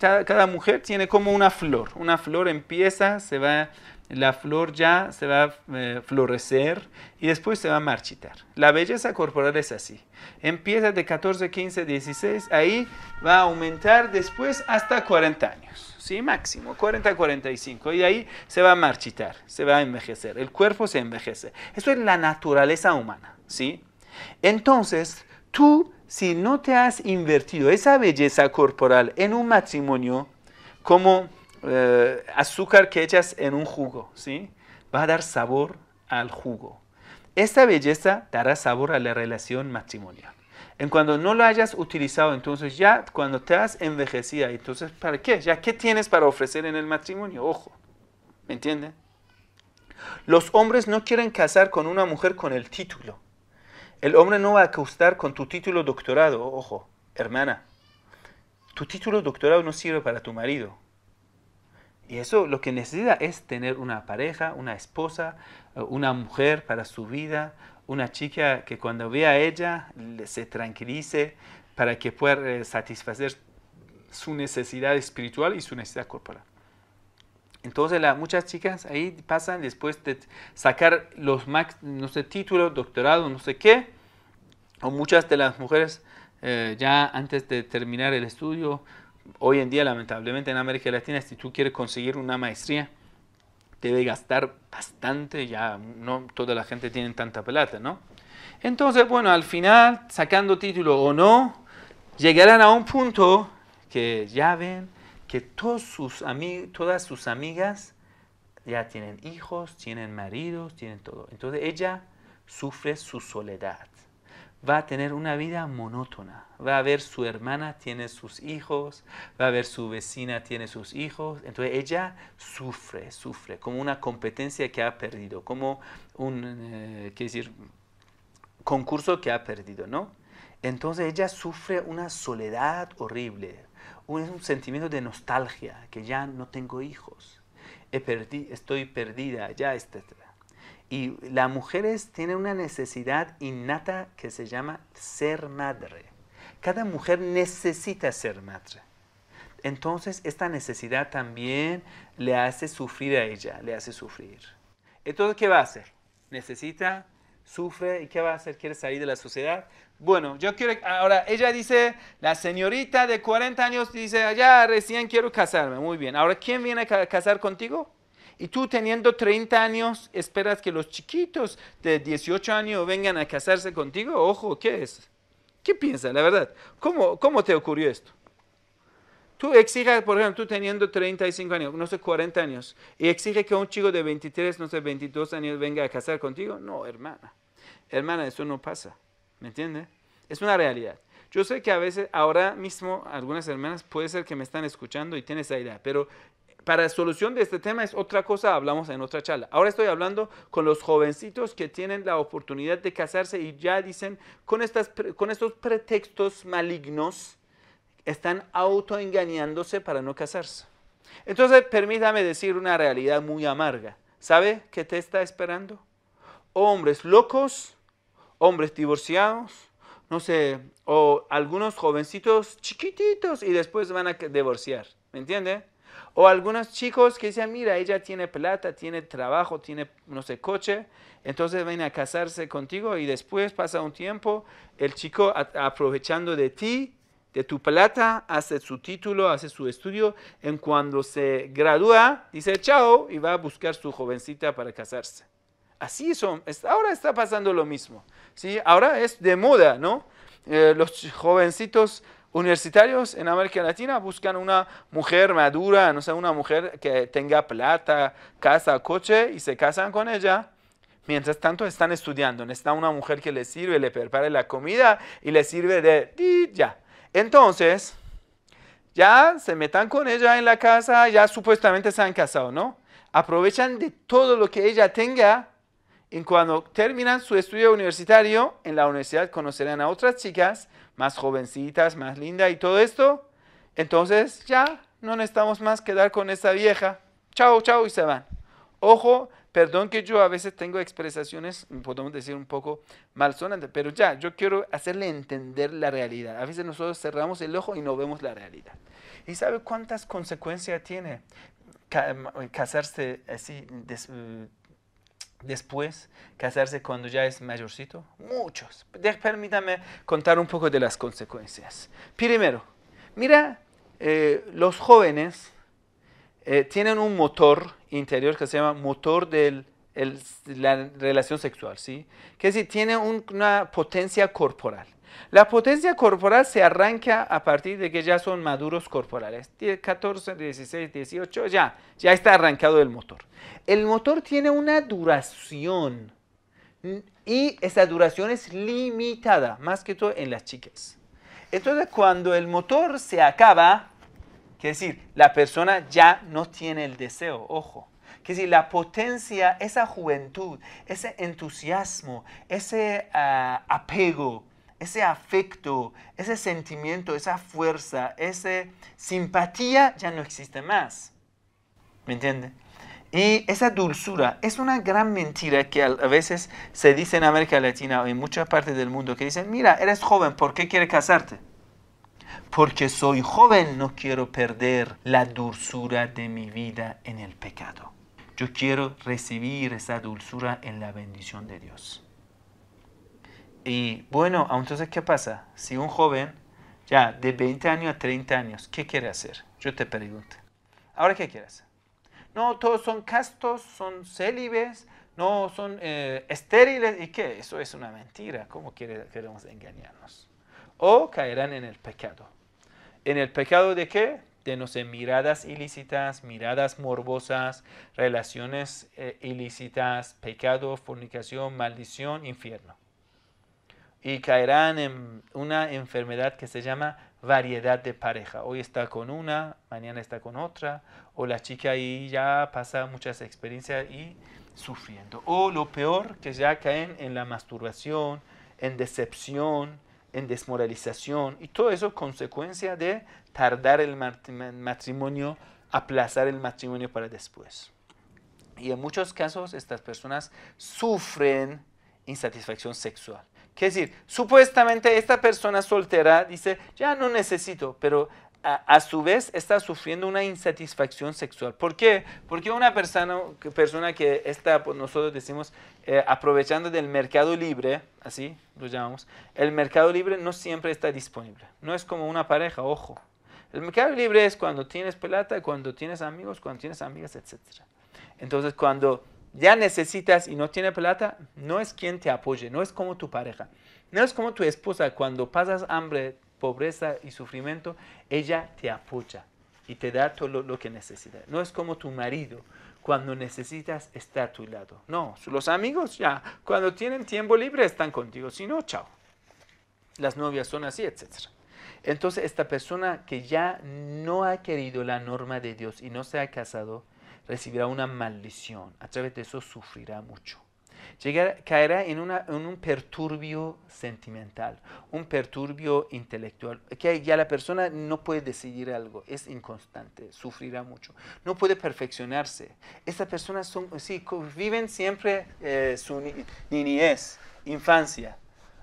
cada mujer tiene como una flor. Una flor empieza, se va, la flor ya se va a eh, florecer y después se va a marchitar. La belleza corporal es así. Empieza de 14, 15, 16, ahí va a aumentar después hasta 40 años. Sí, máximo, 40, 45. Y ahí se va a marchitar, se va a envejecer. El cuerpo se envejece. Eso es la naturaleza humana, ¿sí? Entonces, Tú, si no te has invertido esa belleza corporal en un matrimonio, como eh, azúcar que echas en un jugo, ¿sí? Va a dar sabor al jugo. Esta belleza dará sabor a la relación matrimonial. En cuando no lo hayas utilizado, entonces ya cuando te has envejecido, entonces ¿para qué? ¿Ya qué tienes para ofrecer en el matrimonio? Ojo, ¿me entienden? Los hombres no quieren casar con una mujer con el título. El hombre no va a acostar con tu título doctorado, ojo, hermana. Tu título doctorado no sirve para tu marido. Y eso lo que necesita es tener una pareja, una esposa, eh, una mujer para su vida, una chica que cuando vea a ella se tranquilice para que pueda eh, satisfacer su necesidad espiritual y su necesidad corporal. Entonces muchas chicas ahí pasan después de sacar los max, no sé, títulos, doctorado, no sé qué, o muchas de las mujeres eh, ya antes de terminar el estudio, hoy en día lamentablemente en América Latina, si tú quieres conseguir una maestría, debe gastar bastante, ya no toda la gente tiene tanta plata, ¿no? Entonces, bueno, al final, sacando título o no, llegarán a un punto que ya ven, que todos sus todas sus amigas ya tienen hijos, tienen maridos, tienen todo. Entonces ella sufre su soledad. Va a tener una vida monótona. Va a ver su hermana tiene sus hijos, va a ver su vecina tiene sus hijos. Entonces ella sufre, sufre, como una competencia que ha perdido, como un, eh, concurso que ha perdido, ¿no? Entonces ella sufre una soledad horrible, un, sentimiento de nostalgia, que ya no tengo hijos, estoy perdida, ya, etc. Y las mujeres tiene una necesidad innata que se llama ser madre. Cada mujer necesita ser madre. Entonces esta necesidad también le hace sufrir a ella, le hace sufrir. Entonces, ¿qué va a hacer? Necesita sufre y qué va a hacer, quiere salir de la sociedad. Bueno, yo quiero, ahora ella dice, la señorita de 40 años dice, ya recién quiero casarme, muy bien. Ahora, ¿quién viene a casar contigo? Y tú teniendo 30 años, esperas que los chiquitos de 18 años vengan a casarse contigo. Ojo, ¿qué es? ¿Qué piensas, la verdad? ¿Cómo, cómo te ocurrió esto? Tú exiges, por ejemplo, tú teniendo 35 años, no sé, 40 años, y exige que un chico de 23, no sé, 22 años venga a casar contigo. No, hermana. Hermana, eso no pasa. ¿Me entiendes? Es una realidad. Yo sé que a veces, ahora mismo, algunas hermanas puede ser que me están escuchando y tienen esa idea, pero para la solución de este tema es otra cosa, hablamos en otra charla. Ahora estoy hablando con los jovencitos que tienen la oportunidad de casarse y ya dicen con, estas, con estos pretextos malignos, están autoengañándose para no casarse. Entonces, permítame decir una realidad muy amarga. ¿Sabe qué te está esperando? Hombres locos, hombres divorciados, no sé, o algunos jovencitos chiquititos y después van a divorciar, ¿me entiende? O algunos chicos que dicen, mira, ella tiene plata, tiene trabajo, tiene, no sé, coche, entonces viene a casarse contigo y después pasa un tiempo, el chico aprovechando de ti, de tu plata hace su título, hace su estudio, en cuando se gradúa, dice chao y va a buscar su jovencita para casarse. Así son, ahora está pasando lo mismo. ¿sí? Ahora es de moda, ¿no? Eh, los jovencitos universitarios en América Latina buscan una mujer madura, no sea, una mujer que tenga plata, casa, coche y se casan con ella. Mientras tanto están estudiando, Está una mujer que le sirve, le prepare la comida y le sirve de ya. Entonces, ya se metan con ella en la casa, ya supuestamente se han casado, ¿no? Aprovechan de todo lo que ella tenga y cuando terminan su estudio universitario, en la universidad conocerán a otras chicas más jovencitas, más lindas y todo esto. Entonces ya no necesitamos más quedar con esa vieja. Chao, chao y se van. Ojo, Perdón que yo a veces tengo expresaciones, podemos decir un poco malsonantes, pero ya, yo quiero hacerle entender la realidad. A veces nosotros cerramos el ojo y no vemos la realidad. ¿Y sabe cuántas consecuencias tiene eh, casarse así mm, después, casarse cuando ya es mayorcito? Muchos. Permítame contar un poco de las consecuencias. Primero, mira, eh, los jóvenes eh, tienen un motor interior que se llama motor de la relación sexual, ¿sí? Que es decir, tiene una potencia corporal. La potencia corporal se arranca a partir de que ya son maduros corporales. 14, 16, 18, ya, ya está arrancado el motor. El motor tiene una duración y esa duración es limitada, más que todo en las chicas. Entonces, cuando el motor se acaba, que decir, la persona ya no tiene el deseo, ojo. Que si la potencia, esa juventud, ese entusiasmo, ese ah, apego, ese afecto, ese sentimiento, esa fuerza, esa simpatía ya no existe más. ¿Me entiende? Y esa dulzura es una gran mentira que a veces se dice en América Latina o en muchas partes del mundo que dicen, mira, eres joven, ¿por qué quieres casarte? porque soy joven, no quiero perder la dulzura de mi vida en el pecado. Yo quiero recibir esa dulzura en la bendición de Dios. Y bueno, entonces, ¿qué pasa? Si un joven, ya de 20 años a 30 años, ¿qué quiere hacer? Yo te pregunto. Ahora, ¿qué quiere hacer? No, todos son castos, son célibes, no, son eh, estériles. ¿Y qué? Eso es una mentira. ¿Cómo queremos engañarnos? O caerán en el pecado. ¿En el pecado de qué? De, no sé, miradas ilícitas, miradas morbosas, relaciones eh, ilícitas, pecado, fornicación, maldición, infierno. Y caerán en una enfermedad que se llama variedad de pareja. Hoy está con una, mañana está con otra, o la chica ahí ya pasa muchas experiencias y sufriendo. O lo peor, que ya caen en la masturbación, en decepción, en desmoralización y todo eso consecuencia de tardar el matrimonio, aplazar el matrimonio para después. Y en muchos casos estas personas sufren insatisfacción sexual. Es decir, supuestamente esta persona soltera dice, ya no necesito, pero a, su vez está sufriendo una insatisfacción sexual. ¿Por qué? Porque una persona, persona que está, pues, nosotros decimos, eh, aprovechando del mercado libre, así lo llamamos, el mercado libre no siempre está disponible. No es como una pareja, ojo. El mercado libre es cuando tienes plata, cuando tienes amigos, cuando tienes amigas, etc. Entonces, cuando ya necesitas y no tienes plata, no es quien te apoye, no es como tu pareja, no es como tu esposa cuando pasas hambre, pobreza y sufrimiento, ella te apoya y te da todo lo que necesitas. No es como tu marido, cuando necesitas está a tu lado. No, los amigos ya, cuando tienen tiempo libre están contigo, si no, chao. Las novias son así, etc. Entonces esta persona que ya no ha querido la norma de Dios y no se ha casado, recibirá una maldición. A través de eso sufrirá mucho llegar, caerá en, un perturbio sentimental, un perturbio intelectual, que ya la persona no puede decidir algo, es inconstante, sufrirá mucho, no puede perfeccionarse. Estas personas son, viven siempre eh, su niñez, infancia.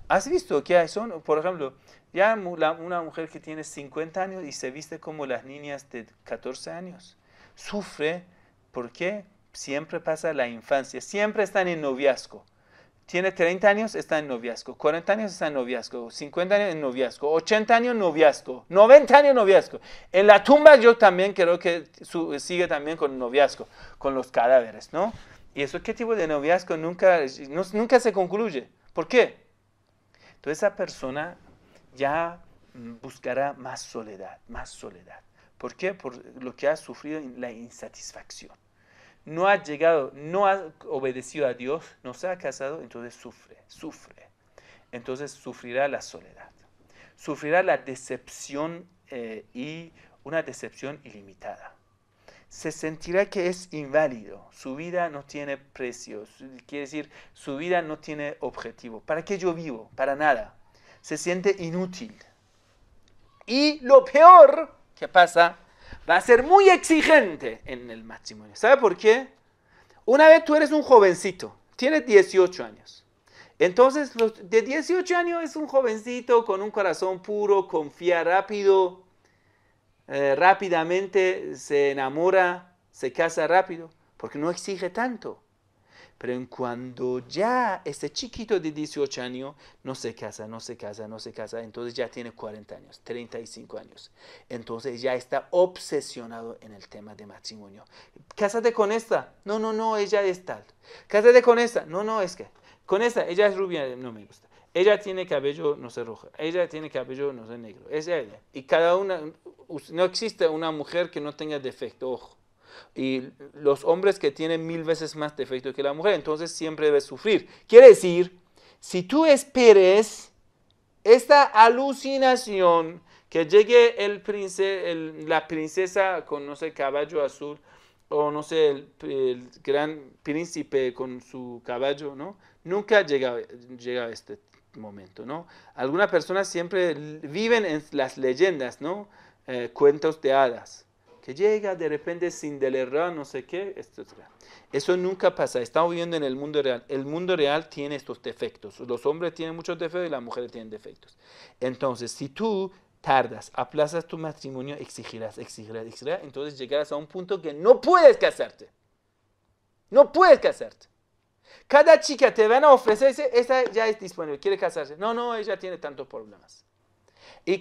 ¿Has visto que son, por ejemplo, ya una mujer que tiene 50 años y se viste como las niñas de 14 años? Sufre, ¿por qué? siempre pasa la infancia, siempre están en noviazgo. Tiene 30 años, está en noviazgo. 40 años, está en noviazgo. 50 años, en noviazgo. 80 años, noviazgo. 90 años, noviazgo. En la tumba yo también creo que sigue también con noviazgo, con los cadáveres, ¿no? Y eso, ¿qué tipo de noviazgo nunca, nunca se concluye? ¿Por qué? Entonces esa persona ya mm, buscará más soledad, más soledad. ¿Por qué? Por lo que ha sufrido la insatisfacción no ha llegado, no ha obedecido a Dios, no se ha casado, entonces sufre, sufre. Entonces sufrirá la soledad, sufrirá la decepción eh, y una decepción ilimitada. Se sentirá que es inválido, su vida no tiene precio, quiere decir, su vida no tiene objetivo. ¿Para qué yo vivo? Para nada. Se siente inútil. Y lo peor que pasa va a ser muy exigente en el matrimonio. ¿Sabe por qué? Una vez tú eres un jovencito, tienes 18 años. Entonces, de 18 años es un jovencito con un corazón puro, confía rápido, eh, rápidamente se enamora, se casa rápido, porque no exige tanto. Pero en cuando ya este chiquito de 18 años no se casa, no se casa, no se casa, entonces ya tiene 40 años, 35 años. Entonces ya está obsesionado en el tema de matrimonio. Cásate con esta. No, no, no, ella es tal. Cásate con esta. No, no, es que. Con esta, ella es rubia, no me gusta. Ella tiene cabello, no sé, rojo. Ella tiene cabello, no sé, negro. Es ella. Y cada una, no existe una mujer que no tenga defecto, ojo. Y los hombres que tienen mil veces más defectos que la mujer, entonces siempre debe sufrir. Quiere decir, si tú esperes esta alucinación que llegue el, la princesa con, no sé, caballo azul, o no sé, el, gran príncipe con su caballo, ¿no? Nunca llega, llega a este momento, ¿no? Algunas personas siempre viven en las leyendas, ¿no? Eh, cuentos de hadas que llega de repente sin delerrar, no sé qué, etc. Eso nunca pasa, estamos viviendo en el mundo real. El mundo real tiene estos defectos. Los hombres tienen muchos defectos y las mujeres tienen defectos. Entonces, si tú tardas, aplazas tu matrimonio, exigirás, exigirás, exigirás, entonces llegarás a un punto que no puedes casarte. No puedes casarte. Cada chica te van a ofrecer, esa ya es disponible, quiere casarse. No, no, ella tiene tantos problemas. Y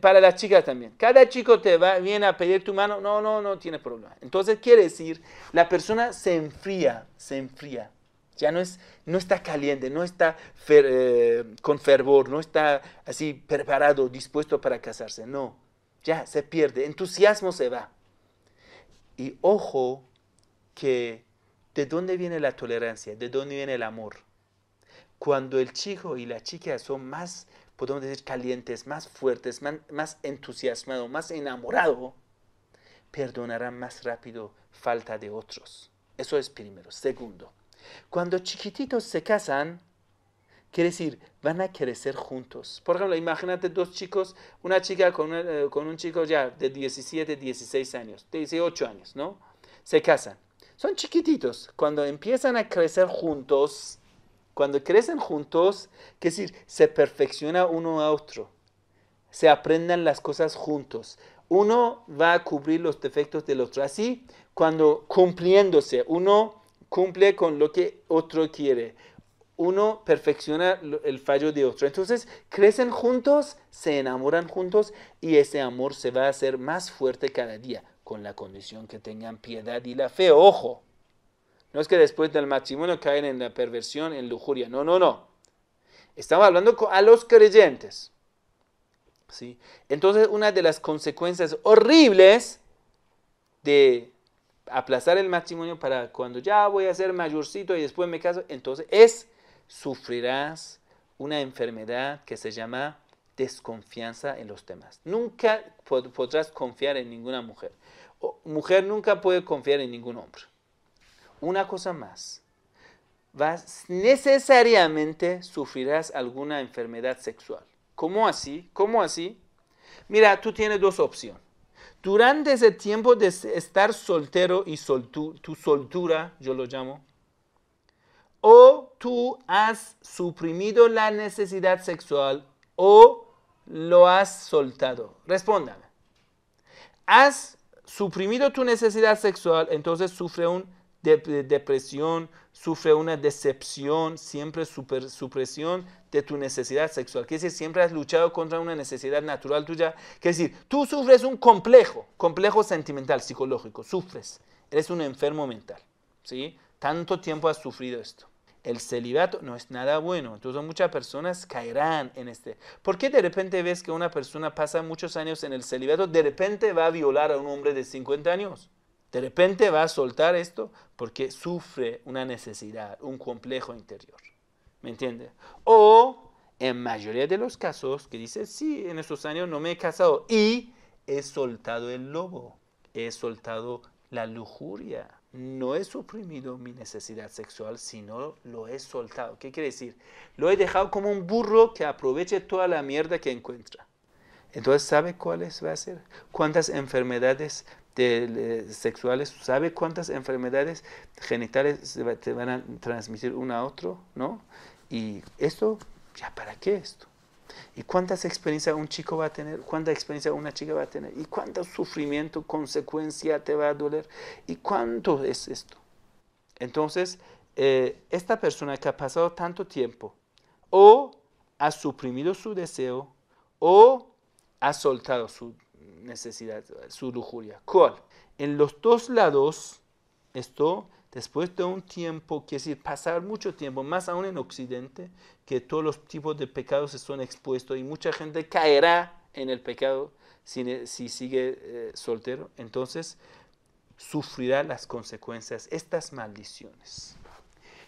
para las chicas también. Cada chico te va, viene a pedir tu mano. No, no, no tiene problema. Entonces quiere decir, la persona se enfría, se enfría. Ya no, es, no está caliente, no está eh, con fervor, no está así preparado, dispuesto para casarse. No, ya se pierde, entusiasmo se va. Y ojo que de dónde viene la tolerancia, de dónde viene el amor. Cuando el chico y la chica son más podemos decir calientes, más fuertes, más, más entusiasmado, más enamorado, perdonará más rápido falta de otros. Eso es primero. Segundo, cuando chiquititos se casan, quiere decir, van a crecer juntos. Por ejemplo, imagínate dos chicos, una chica con, eh, con un chico ya de 17, 16 años, 18 años, ¿no? Se casan. Son chiquititos. Cuando empiezan a crecer juntos, cuando crecen juntos, que decir, se perfecciona uno a otro, se aprendan las cosas juntos. Uno va a cubrir los defectos del otro. Así, cuando cumpliéndose, uno cumple con lo que otro quiere. Uno perfecciona el fallo de otro. Entonces, crecen juntos, se enamoran juntos y ese amor se va a hacer más fuerte cada día, con la condición que tengan piedad y la fe. Ojo, no es que después del matrimonio caen en la perversión, en lujuria. No, no, no. Estamos hablando a los creyentes. ¿sí? Entonces, una de las consecuencias horribles de aplazar el matrimonio para cuando ya voy a ser mayorcito y después me caso, entonces es sufrirás una enfermedad que se llama desconfianza en los temas. Nunca podrás confiar en ninguna mujer. mujer nunca puede confiar en ningún hombre una cosa más. Vas, necesariamente sufrirás alguna enfermedad sexual. ¿Cómo así? ¿Cómo así? Mira, tú tienes dos opciones. Durante ese tiempo de estar soltero y tu soltura, yo lo llamo, o tú has suprimido la necesidad sexual o lo has soltado. Respóndame. Has suprimido tu necesidad sexual, entonces sufre un de, depresión, sufre una decepción, siempre super, supresión de tu necesidad sexual. Quiere decir, siempre has luchado contra una necesidad natural tuya. Quiere decir, tú sufres un complejo, complejo sentimental, psicológico, sufres. Eres un enfermo mental, ¿sí? Tanto tiempo has sufrido esto. El celibato no es nada bueno. Entonces muchas personas caerán en este. ¿Por qué de repente ves que una persona pasa muchos años en el celibato, de repente va a violar a un hombre de 50 años? De repente va a soltar esto porque sufre una necesidad, un complejo interior. ¿Me entiende? O en mayoría de los casos que dice, sí, en esos años no me he casado y he soltado el lobo, he soltado la lujuria. No he suprimido mi necesidad sexual, sino lo he soltado. ¿Qué quiere decir? Lo he dejado como un burro que aproveche toda la mierda que encuentra. Entonces, ¿sabe cuáles va a ser? ¿Cuántas enfermedades sexuales, ¿sabe cuántas enfermedades genitales te van a transmitir uno a otro? ¿No? Y esto, ¿ya para qué esto? ¿Y cuántas experiencias un chico va a tener? ¿Cuántas experiencias una chica va a tener? ¿Y cuánto sufrimiento, consecuencia te va a doler? ¿Y cuánto es esto? Entonces, eh, esta persona que ha pasado tanto tiempo o ha suprimido su deseo o ha soltado su necesidad, su lujuria. ¿Cuál? En los dos lados, esto después de un tiempo, quiere decir, pasar mucho tiempo, más aún en Occidente, que todos los tipos de pecados se son expuestos y mucha gente caerá en el pecado si, si sigue eh, soltero. Entonces, sufrirá las consecuencias, estas maldiciones.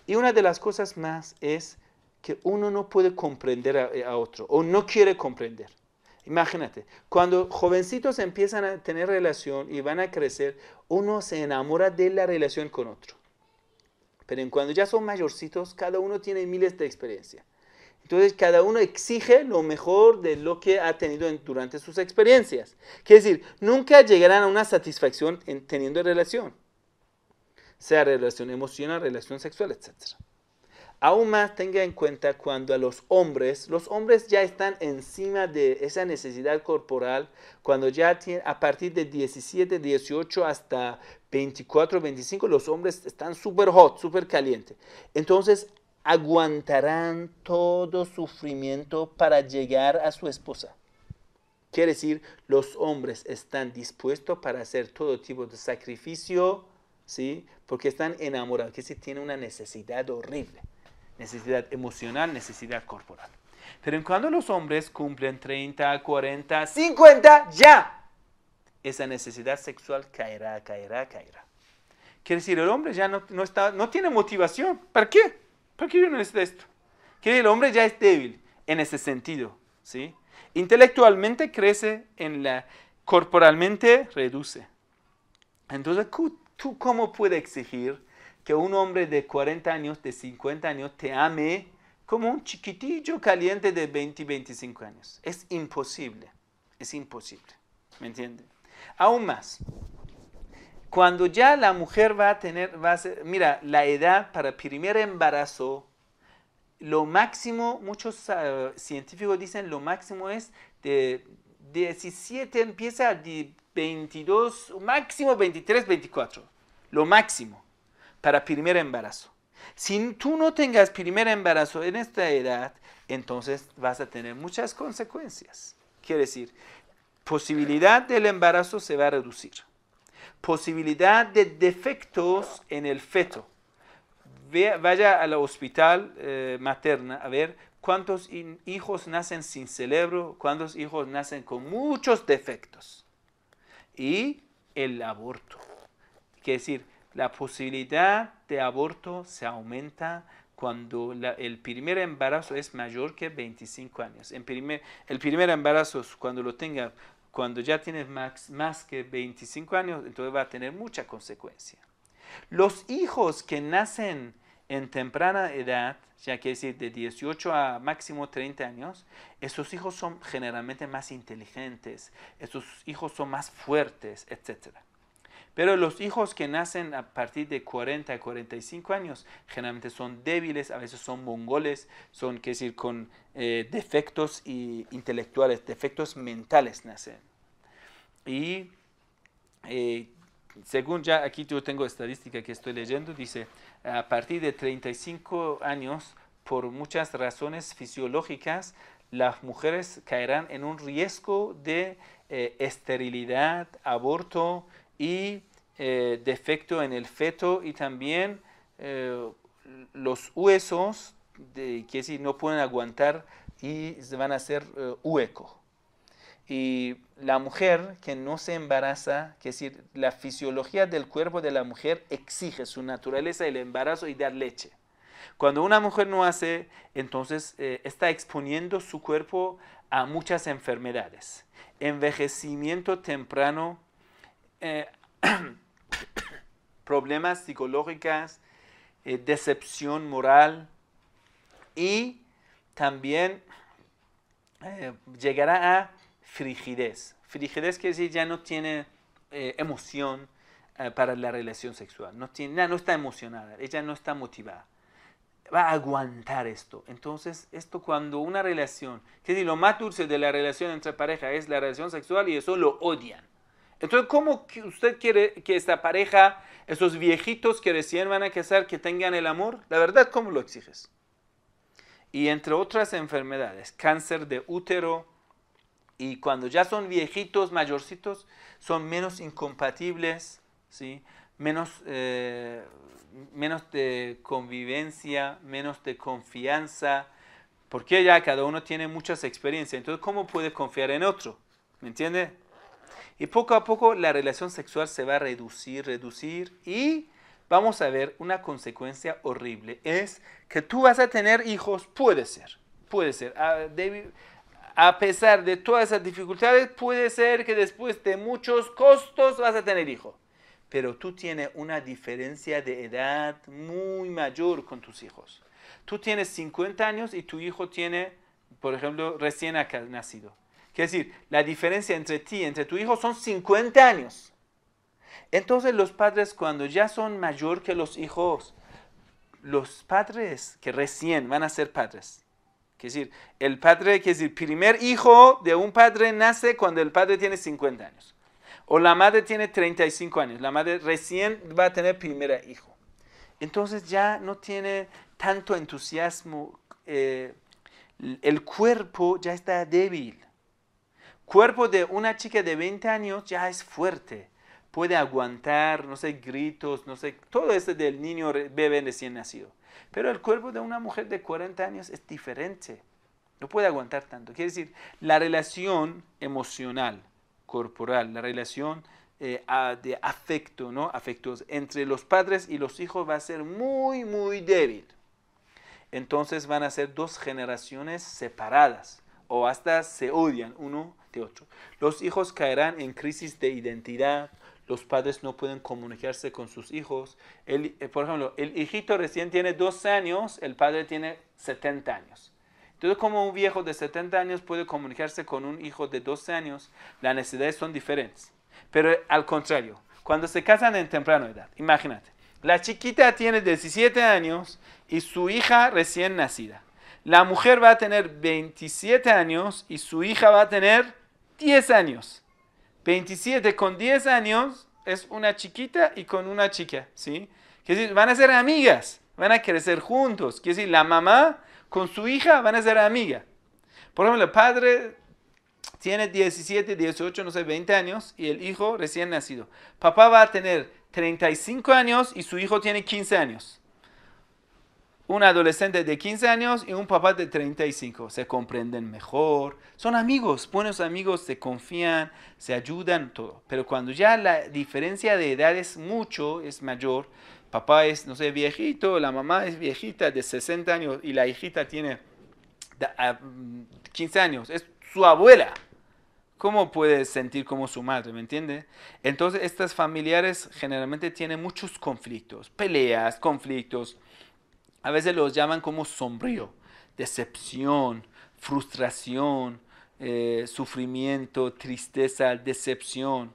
Y una de las cosas más es que uno no puede comprender a otro o no quiere comprender. Imagínate, cuando jovencitos empiezan a tener relación y van a crecer, uno se enamora de la relación con otro. Pero en cuando ya son mayorcitos, cada uno tiene miles de experiencias. Entonces cada uno exige lo mejor de lo que ha tenido durante sus experiencias. Quiere decir, nunca llegarán a una satisfacción en, teniendo relación. Sea relación emocional, relación sexual, etcétera. Aún más tenga en cuenta cuando a los hombres, los hombres ya están encima de esa necesidad corporal, cuando ya a partir de 17, 18 hasta 24, 25, los hombres están súper hot, súper caliente. Entonces aguantarán todo sufrimiento para llegar a su esposa. Quiere decir, los hombres están dispuestos para hacer todo tipo de sacrificio, ¿sí? Porque están enamorados, que si tiene una necesidad horrible necesidad emocional, necesidad corporal. Pero en cuando los hombres cumplen 30, 40, 50, ya, esa necesidad sexual caerá, caerá, caerá. Quiere decir, el hombre ya no, está, no tiene motivación. ¿Para qué? ¿Para qué yo necesito esto? Quiere decir, el hombre ya es débil en ese sentido. ¿sí? Intelectualmente crece, en la, corporalmente reduce. Entonces, ¿tú cómo puedes exigir que un hombre de 40 años, de 50 años, te ame como un chiquitillo caliente de 20, 25 años. Es imposible, es imposible, ¿me entienden? Aún más, cuando ya la mujer va a tener, va a ser, mira, la edad para primer embarazo, lo máximo, muchos ah, científicos dicen lo máximo es de 17 empieza a 22, máximo 23, 24, lo máximo para primer embarazo. Si tú no tengas primer embarazo en esta edad, entonces vas a tener muchas consecuencias. Quiere decir, posibilidad del embarazo se va a reducir. Posibilidad de defectos en el feto. vaya al hospital materno eh, materna a ver cuántos hijos nacen sin cerebro, cuántos hijos nacen con muchos defectos. Y el aborto. Quiere decir, la posibilidad de aborto se aumenta cuando el primer embarazo es mayor que 25 años. el primer embarazo, cuando lo tenga, cuando ya tienes más, más que 25 años, entonces va a tener mucha consecuencia. Los hijos que nacen en temprana edad, ya que decir de 18 a máximo 30 años, esos hijos son generalmente más inteligentes, esos hijos son más fuertes, etcétera. Pero los hijos que nacen a partir de 40 a 45 años generalmente son débiles, a veces son mongoles, son, qué decir, con eh, defectos intelectuales, defectos mentales nacen. Y eh, según ya aquí yo tengo estadística que estoy leyendo, dice, a partir de 35 años, por muchas razones fisiológicas, las mujeres caerán en un riesgo de eh, esterilidad, aborto y eh, defecto en el feto y también eh, los huesos de, que si no pueden aguantar y van a hacer eh, hueco. Y la mujer que no se embaraza, que decir, la fisiología del cuerpo de la mujer exige su naturaleza, el embarazo y dar leche. Cuando una mujer no hace, entonces está exponiendo su cuerpo a muchas enfermedades. Envejecimiento temprano, problemas psicológicas, eh, decepción moral y también eh, llegará a frigidez. Frigidez quiere decir ya no tiene eh, emoción para la relación sexual, no, no está emocionada, ella no está motivada va a aguantar esto. Entonces, esto cuando una relación, que si lo más dulce de la relación entre pareja es la relación sexual y eso lo odian. Entonces, ¿cómo usted quiere que esta pareja, esos viejitos que recién van a casar, que tengan el amor? La verdad, ¿cómo lo exiges? Y entre otras enfermedades, cáncer de útero, y cuando ya son viejitos, mayorcitos, son menos incompatibles, ¿sí? menos, eh, menos de convivencia, menos de confianza, porque ya cada uno tiene muchas experiencias. Entonces, ¿cómo puede confiar en otro? ¿Me entiende? Y poco a poco la relación sexual se va a reducir, reducir y vamos a ver una consecuencia horrible. Es que tú vas a tener hijos, puede ser, puede ser. Ah, a, pesar de todas esas dificultades, puede ser que después de muchos costos vas a tener hijos. Pero tú tienes una diferencia de edad muy mayor con tus hijos. Tú tienes 50 años y tu hijo tiene, por ejemplo, recién nacido es decir, la diferencia entre ti y entre tu hijo son 50 años. Entonces los padres cuando ya son mayor que los hijos, los padres que recién van a ser padres, quiere decir, el padre, es decir, primer hijo de un padre nace cuando el padre tiene 50 años. O la madre tiene 35 años, la madre recién va a tener primer hijo. Entonces ya no tiene tanto entusiasmo, eh, el cuerpo ya está débil cuerpo de una chica de 20 años ya es fuerte, puede aguantar, no sé, gritos, no sé, todo eso del niño bebé recién nacido. Pero el cuerpo de una mujer de 40 años es diferente, no puede aguantar tanto. Quiere decir, la relación emocional, corporal, la relación eh, de afecto, ¿no? Afectos entre los padres y los hijos va a ser muy, muy débil. Entonces van a ser dos generaciones separadas o hasta se odian uno los hijos caerán en crisis de identidad, los padres no pueden comunicarse con sus hijos. Eh, por ejemplo, el hijito recién tiene dos años, el padre tiene 70 años. Entonces, como un viejo de 70 años puede comunicarse con un hijo de 12 años, las necesidades son diferentes. Pero al contrario, cuando se casan en temprana edad, imagínate, la chiquita tiene 17 años y su hija recién nacida. La mujer va a tener 27 años y su hija va a tener 10 años. 27 con 10 años es una chiquita y con una chica, ¿sí? que van a ser amigas, van a crecer juntos. que si la mamá con su hija van a ser amiga. Por ejemplo, el padre tiene 17, 18, no sé, 20 años y el hijo recién nacido. Papá va a tener 35 años y su hijo tiene 15 años un adolescente de 15 años y un papá de 35. Se comprenden mejor, son amigos, buenos amigos, se confían, se ayudan, todo. Pero cuando ya la diferencia de edad es mucho, es mayor, papá es, no sé, viejito, la mamá es viejita de 60 años y la hijita tiene 15 ah, mm, años, es su abuela. ¿Cómo puede sentir como su madre? ¿Me entiende? Entonces, estas familiares generalmente tienen muchos conflictos, peleas, conflictos a veces los llaman como sombrío, decepción, frustración, eh, sufrimiento, tristeza, decepción.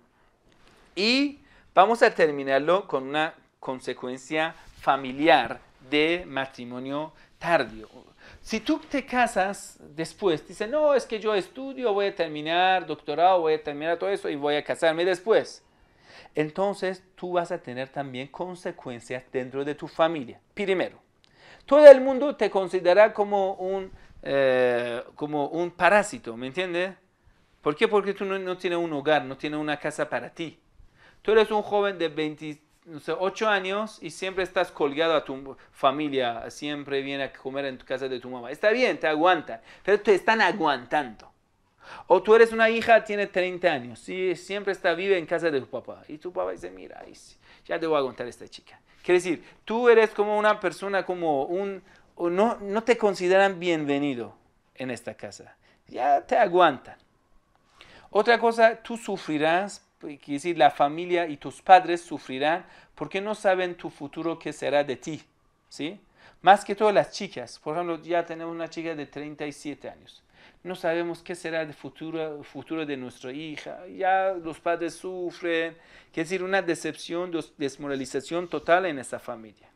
Y vamos a terminarlo con una consecuencia familiar de matrimonio tardío. Si tú te casas después, dice, no, es que yo estudio, voy a terminar doctorado, voy a terminar todo eso y voy a casarme después. Entonces tú vas a tener también consecuencias dentro de tu familia. Primero, todo el mundo te considera como un, eh, como un parásito, ¿me entiendes? ¿Por qué? Porque tú no, tienes un hogar, no tienes una casa para ti. Tú eres un joven de 28 años y siempre estás colgado a tu familia, siempre viene a comer en tu casa de tu mamá. Está bien, te aguantan, pero te están aguantando. O tú eres una hija, tiene 30 años y siempre está vive en casa de tu papá. Y tu papá dice, mira, ya debo aguantar a esta chica. Quiere decir, tú eres como una persona, como un... No, no te consideran bienvenido en esta casa. Ya te aguantan. Otra cosa, tú sufrirás, pues, quiere decir, la familia y tus padres sufrirán porque no saben tu futuro, qué será de ti. ¿sí? Más que todas las chicas. Por ejemplo, ya tenemos una chica de 37 años no sabemos qué será el futuro, de nuestra hija, ya los padres sufren, Quiere decir, una decepción, desmoralización total en esa familia.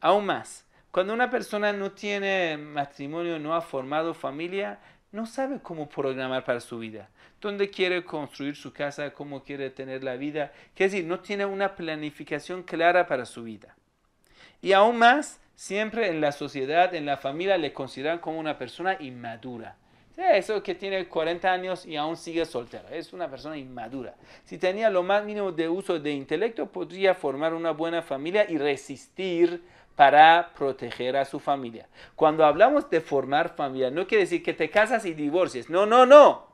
Aún más, cuando una persona no tiene matrimonio, no ha formado familia, no sabe cómo programar para su vida, dónde quiere construir su casa, cómo quiere tener la vida, Quiere decir, no tiene una planificación clara para su vida. Y aún más, siempre en la sociedad, en la familia, le consideran como una persona inmadura eh, eso que tiene 40 años y aún sigue soltero. Es una persona inmadura. Si tenía lo más mínimo de uso de intelecto, podría formar una buena familia y resistir para proteger a su familia. Cuando hablamos de formar familia, no quiere decir que te casas y divorcies. No, no, no.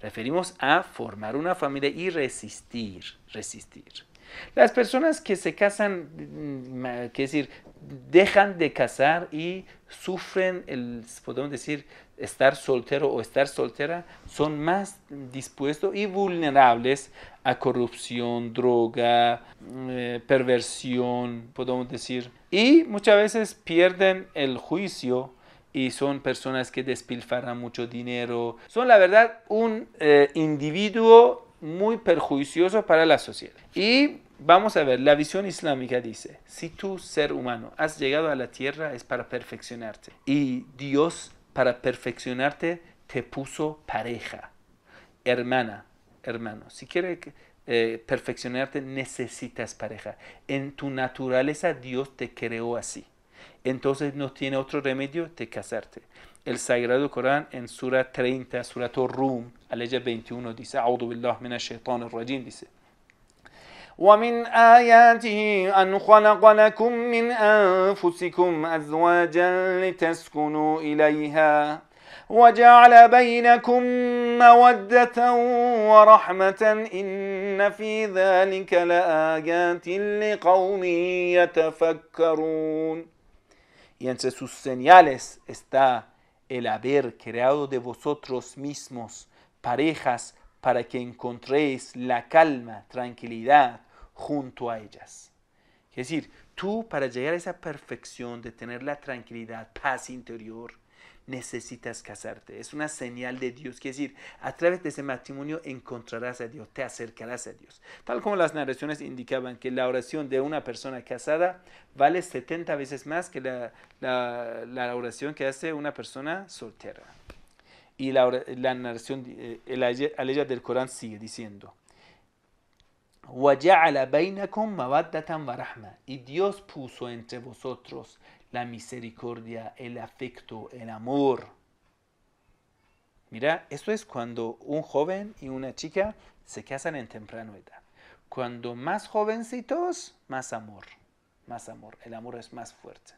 Referimos a formar una familia y resistir, resistir. Las personas que se casan, mm, mm, que decir, dejan de casar y sufren, el, podemos decir, estar soltero o estar soltera son más dispuestos y vulnerables a corrupción, droga, mm, eh, perversión, podemos decir. Y muchas veces pierden el juicio y son personas que despilfarran mucho dinero. Son la verdad un eh, individuo muy perjuicioso para la sociedad. Y vamos a ver, la visión islámica dice, si tú ser humano has llegado a la tierra es para perfeccionarte y Dios para perfeccionarte te puso pareja, hermana, hermano. Si quieres eh, perfeccionarte necesitas pareja. En tu naturaleza Dios te creó así. Entonces no tiene otro remedio de casarte. El Sagrado Corán en Sura 30, Sura Rum, al 21 dice, dice, ومن آياته أن خلق لكم من أنفسكم أزواجا لتسكنوا إليها وجعل بينكم مودة ورحمة إن في ذلك لآيات لقوم يتفكرون Y entre sus señales está el haber creado de vosotros mismos parejas para que encontréis la calma, tranquilidad junto a ellas. Es decir, tú para llegar a esa perfección de tener la tranquilidad, paz interior, necesitas casarte. Es una señal de Dios. es decir, a través de ese matrimonio encontrarás a Dios, te acercarás a Dios. Tal como las narraciones indicaban que la oración de una persona casada vale 70 veces más que la, oración que hace una persona soltera. Y la, la narración, eh, del Corán sigue diciendo, y Dios puso entre vosotros la misericordia, el afecto, el amor. Mira, eso es cuando un joven y una chica se casan en temprana edad. Cuando más jovencitos, más amor. Más amor. El amor es más fuerte.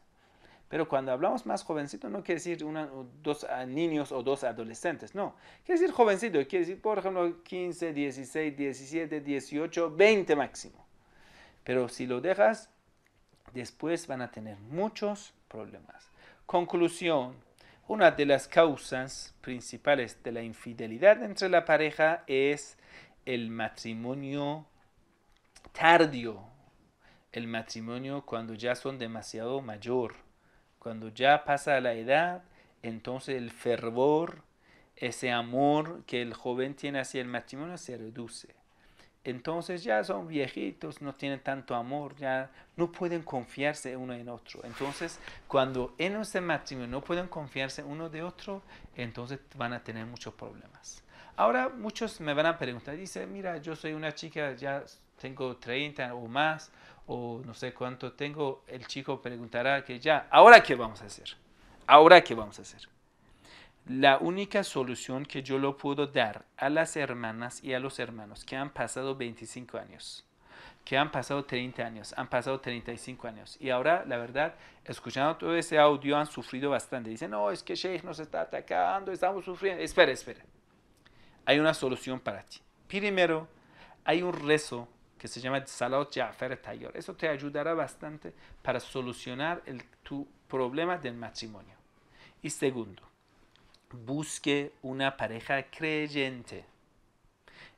Pero cuando hablamos más jovencito, no quiere decir dos ah, niños o dos adolescentes, no. Quiere decir jovencito, quiere decir, por ejemplo, 15, 16, 17, 18, 20 máximo. Pero si lo dejas, después van a tener muchos problemas. Conclusión, una de las causas principales de la infidelidad entre la pareja es el matrimonio tardío, el matrimonio cuando ya son demasiado mayor. Cuando ya pasa la edad, entonces el fervor, ese amor que el joven tiene hacia el matrimonio se reduce. Entonces ya son viejitos, no tienen tanto amor, ya no pueden confiarse uno en otro. Entonces, cuando en ese matrimonio no pueden confiarse uno de otro, entonces van a tener muchos problemas. Ahora muchos me van a preguntar, dice, mira, yo soy una chica, ya tengo 30 o más, o no sé cuánto tengo, el chico preguntará que ya, ¿ahora qué vamos a hacer? ¿Ahora qué vamos a hacer? La única solución que yo lo puedo dar a las hermanas y a los hermanos que han pasado 25 años, que han pasado 30 años, han pasado 35 años y ahora, la verdad, escuchando todo ese audio han sufrido bastante. Dicen, no, es que Sheikh nos está atacando, estamos sufriendo. Espera, espera. Hay una solución para ti. Primero, hay un rezo que se llama Salat Ja'far Tayor. Eso te ayudará bastante para solucionar el, tu problema del matrimonio. Y segundo, busque una pareja creyente.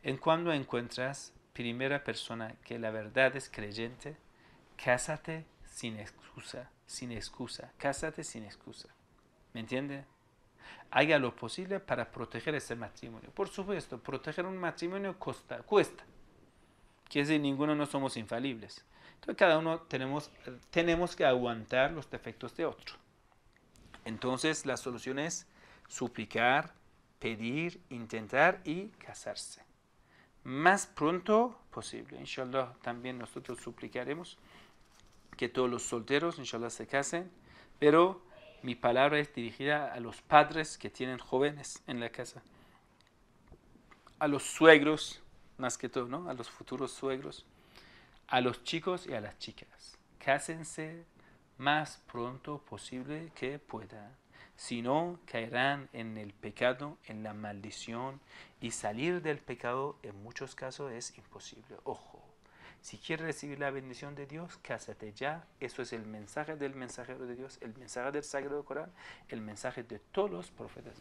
En cuando encuentras primera persona que la verdad es creyente, cásate sin excusa, sin excusa, cásate sin excusa. ¿Me entiende? Haga lo posible para proteger ese matrimonio. Por supuesto, proteger un matrimonio costa, cuesta que decir, ninguno no somos infalibles. Entonces cada uno tenemos, tenemos que aguantar los defectos de otro. Entonces la solución es suplicar, pedir, intentar y casarse. Más pronto posible. Inshallah también nosotros suplicaremos que todos los solteros, inshallah, se casen. Pero mi palabra es dirigida a los padres que tienen jóvenes en la casa, a los suegros más que todo, ¿no? A los futuros suegros, a los chicos y a las chicas. Cásense más pronto posible que puedan. Si no, caerán en el pecado, en la maldición, y salir del pecado en muchos casos es imposible. Ojo, si quieres recibir la bendición de Dios, cásate ya. Eso es el mensaje del mensajero de Dios, el mensaje del Sagrado Corán, el mensaje de todos los profetas.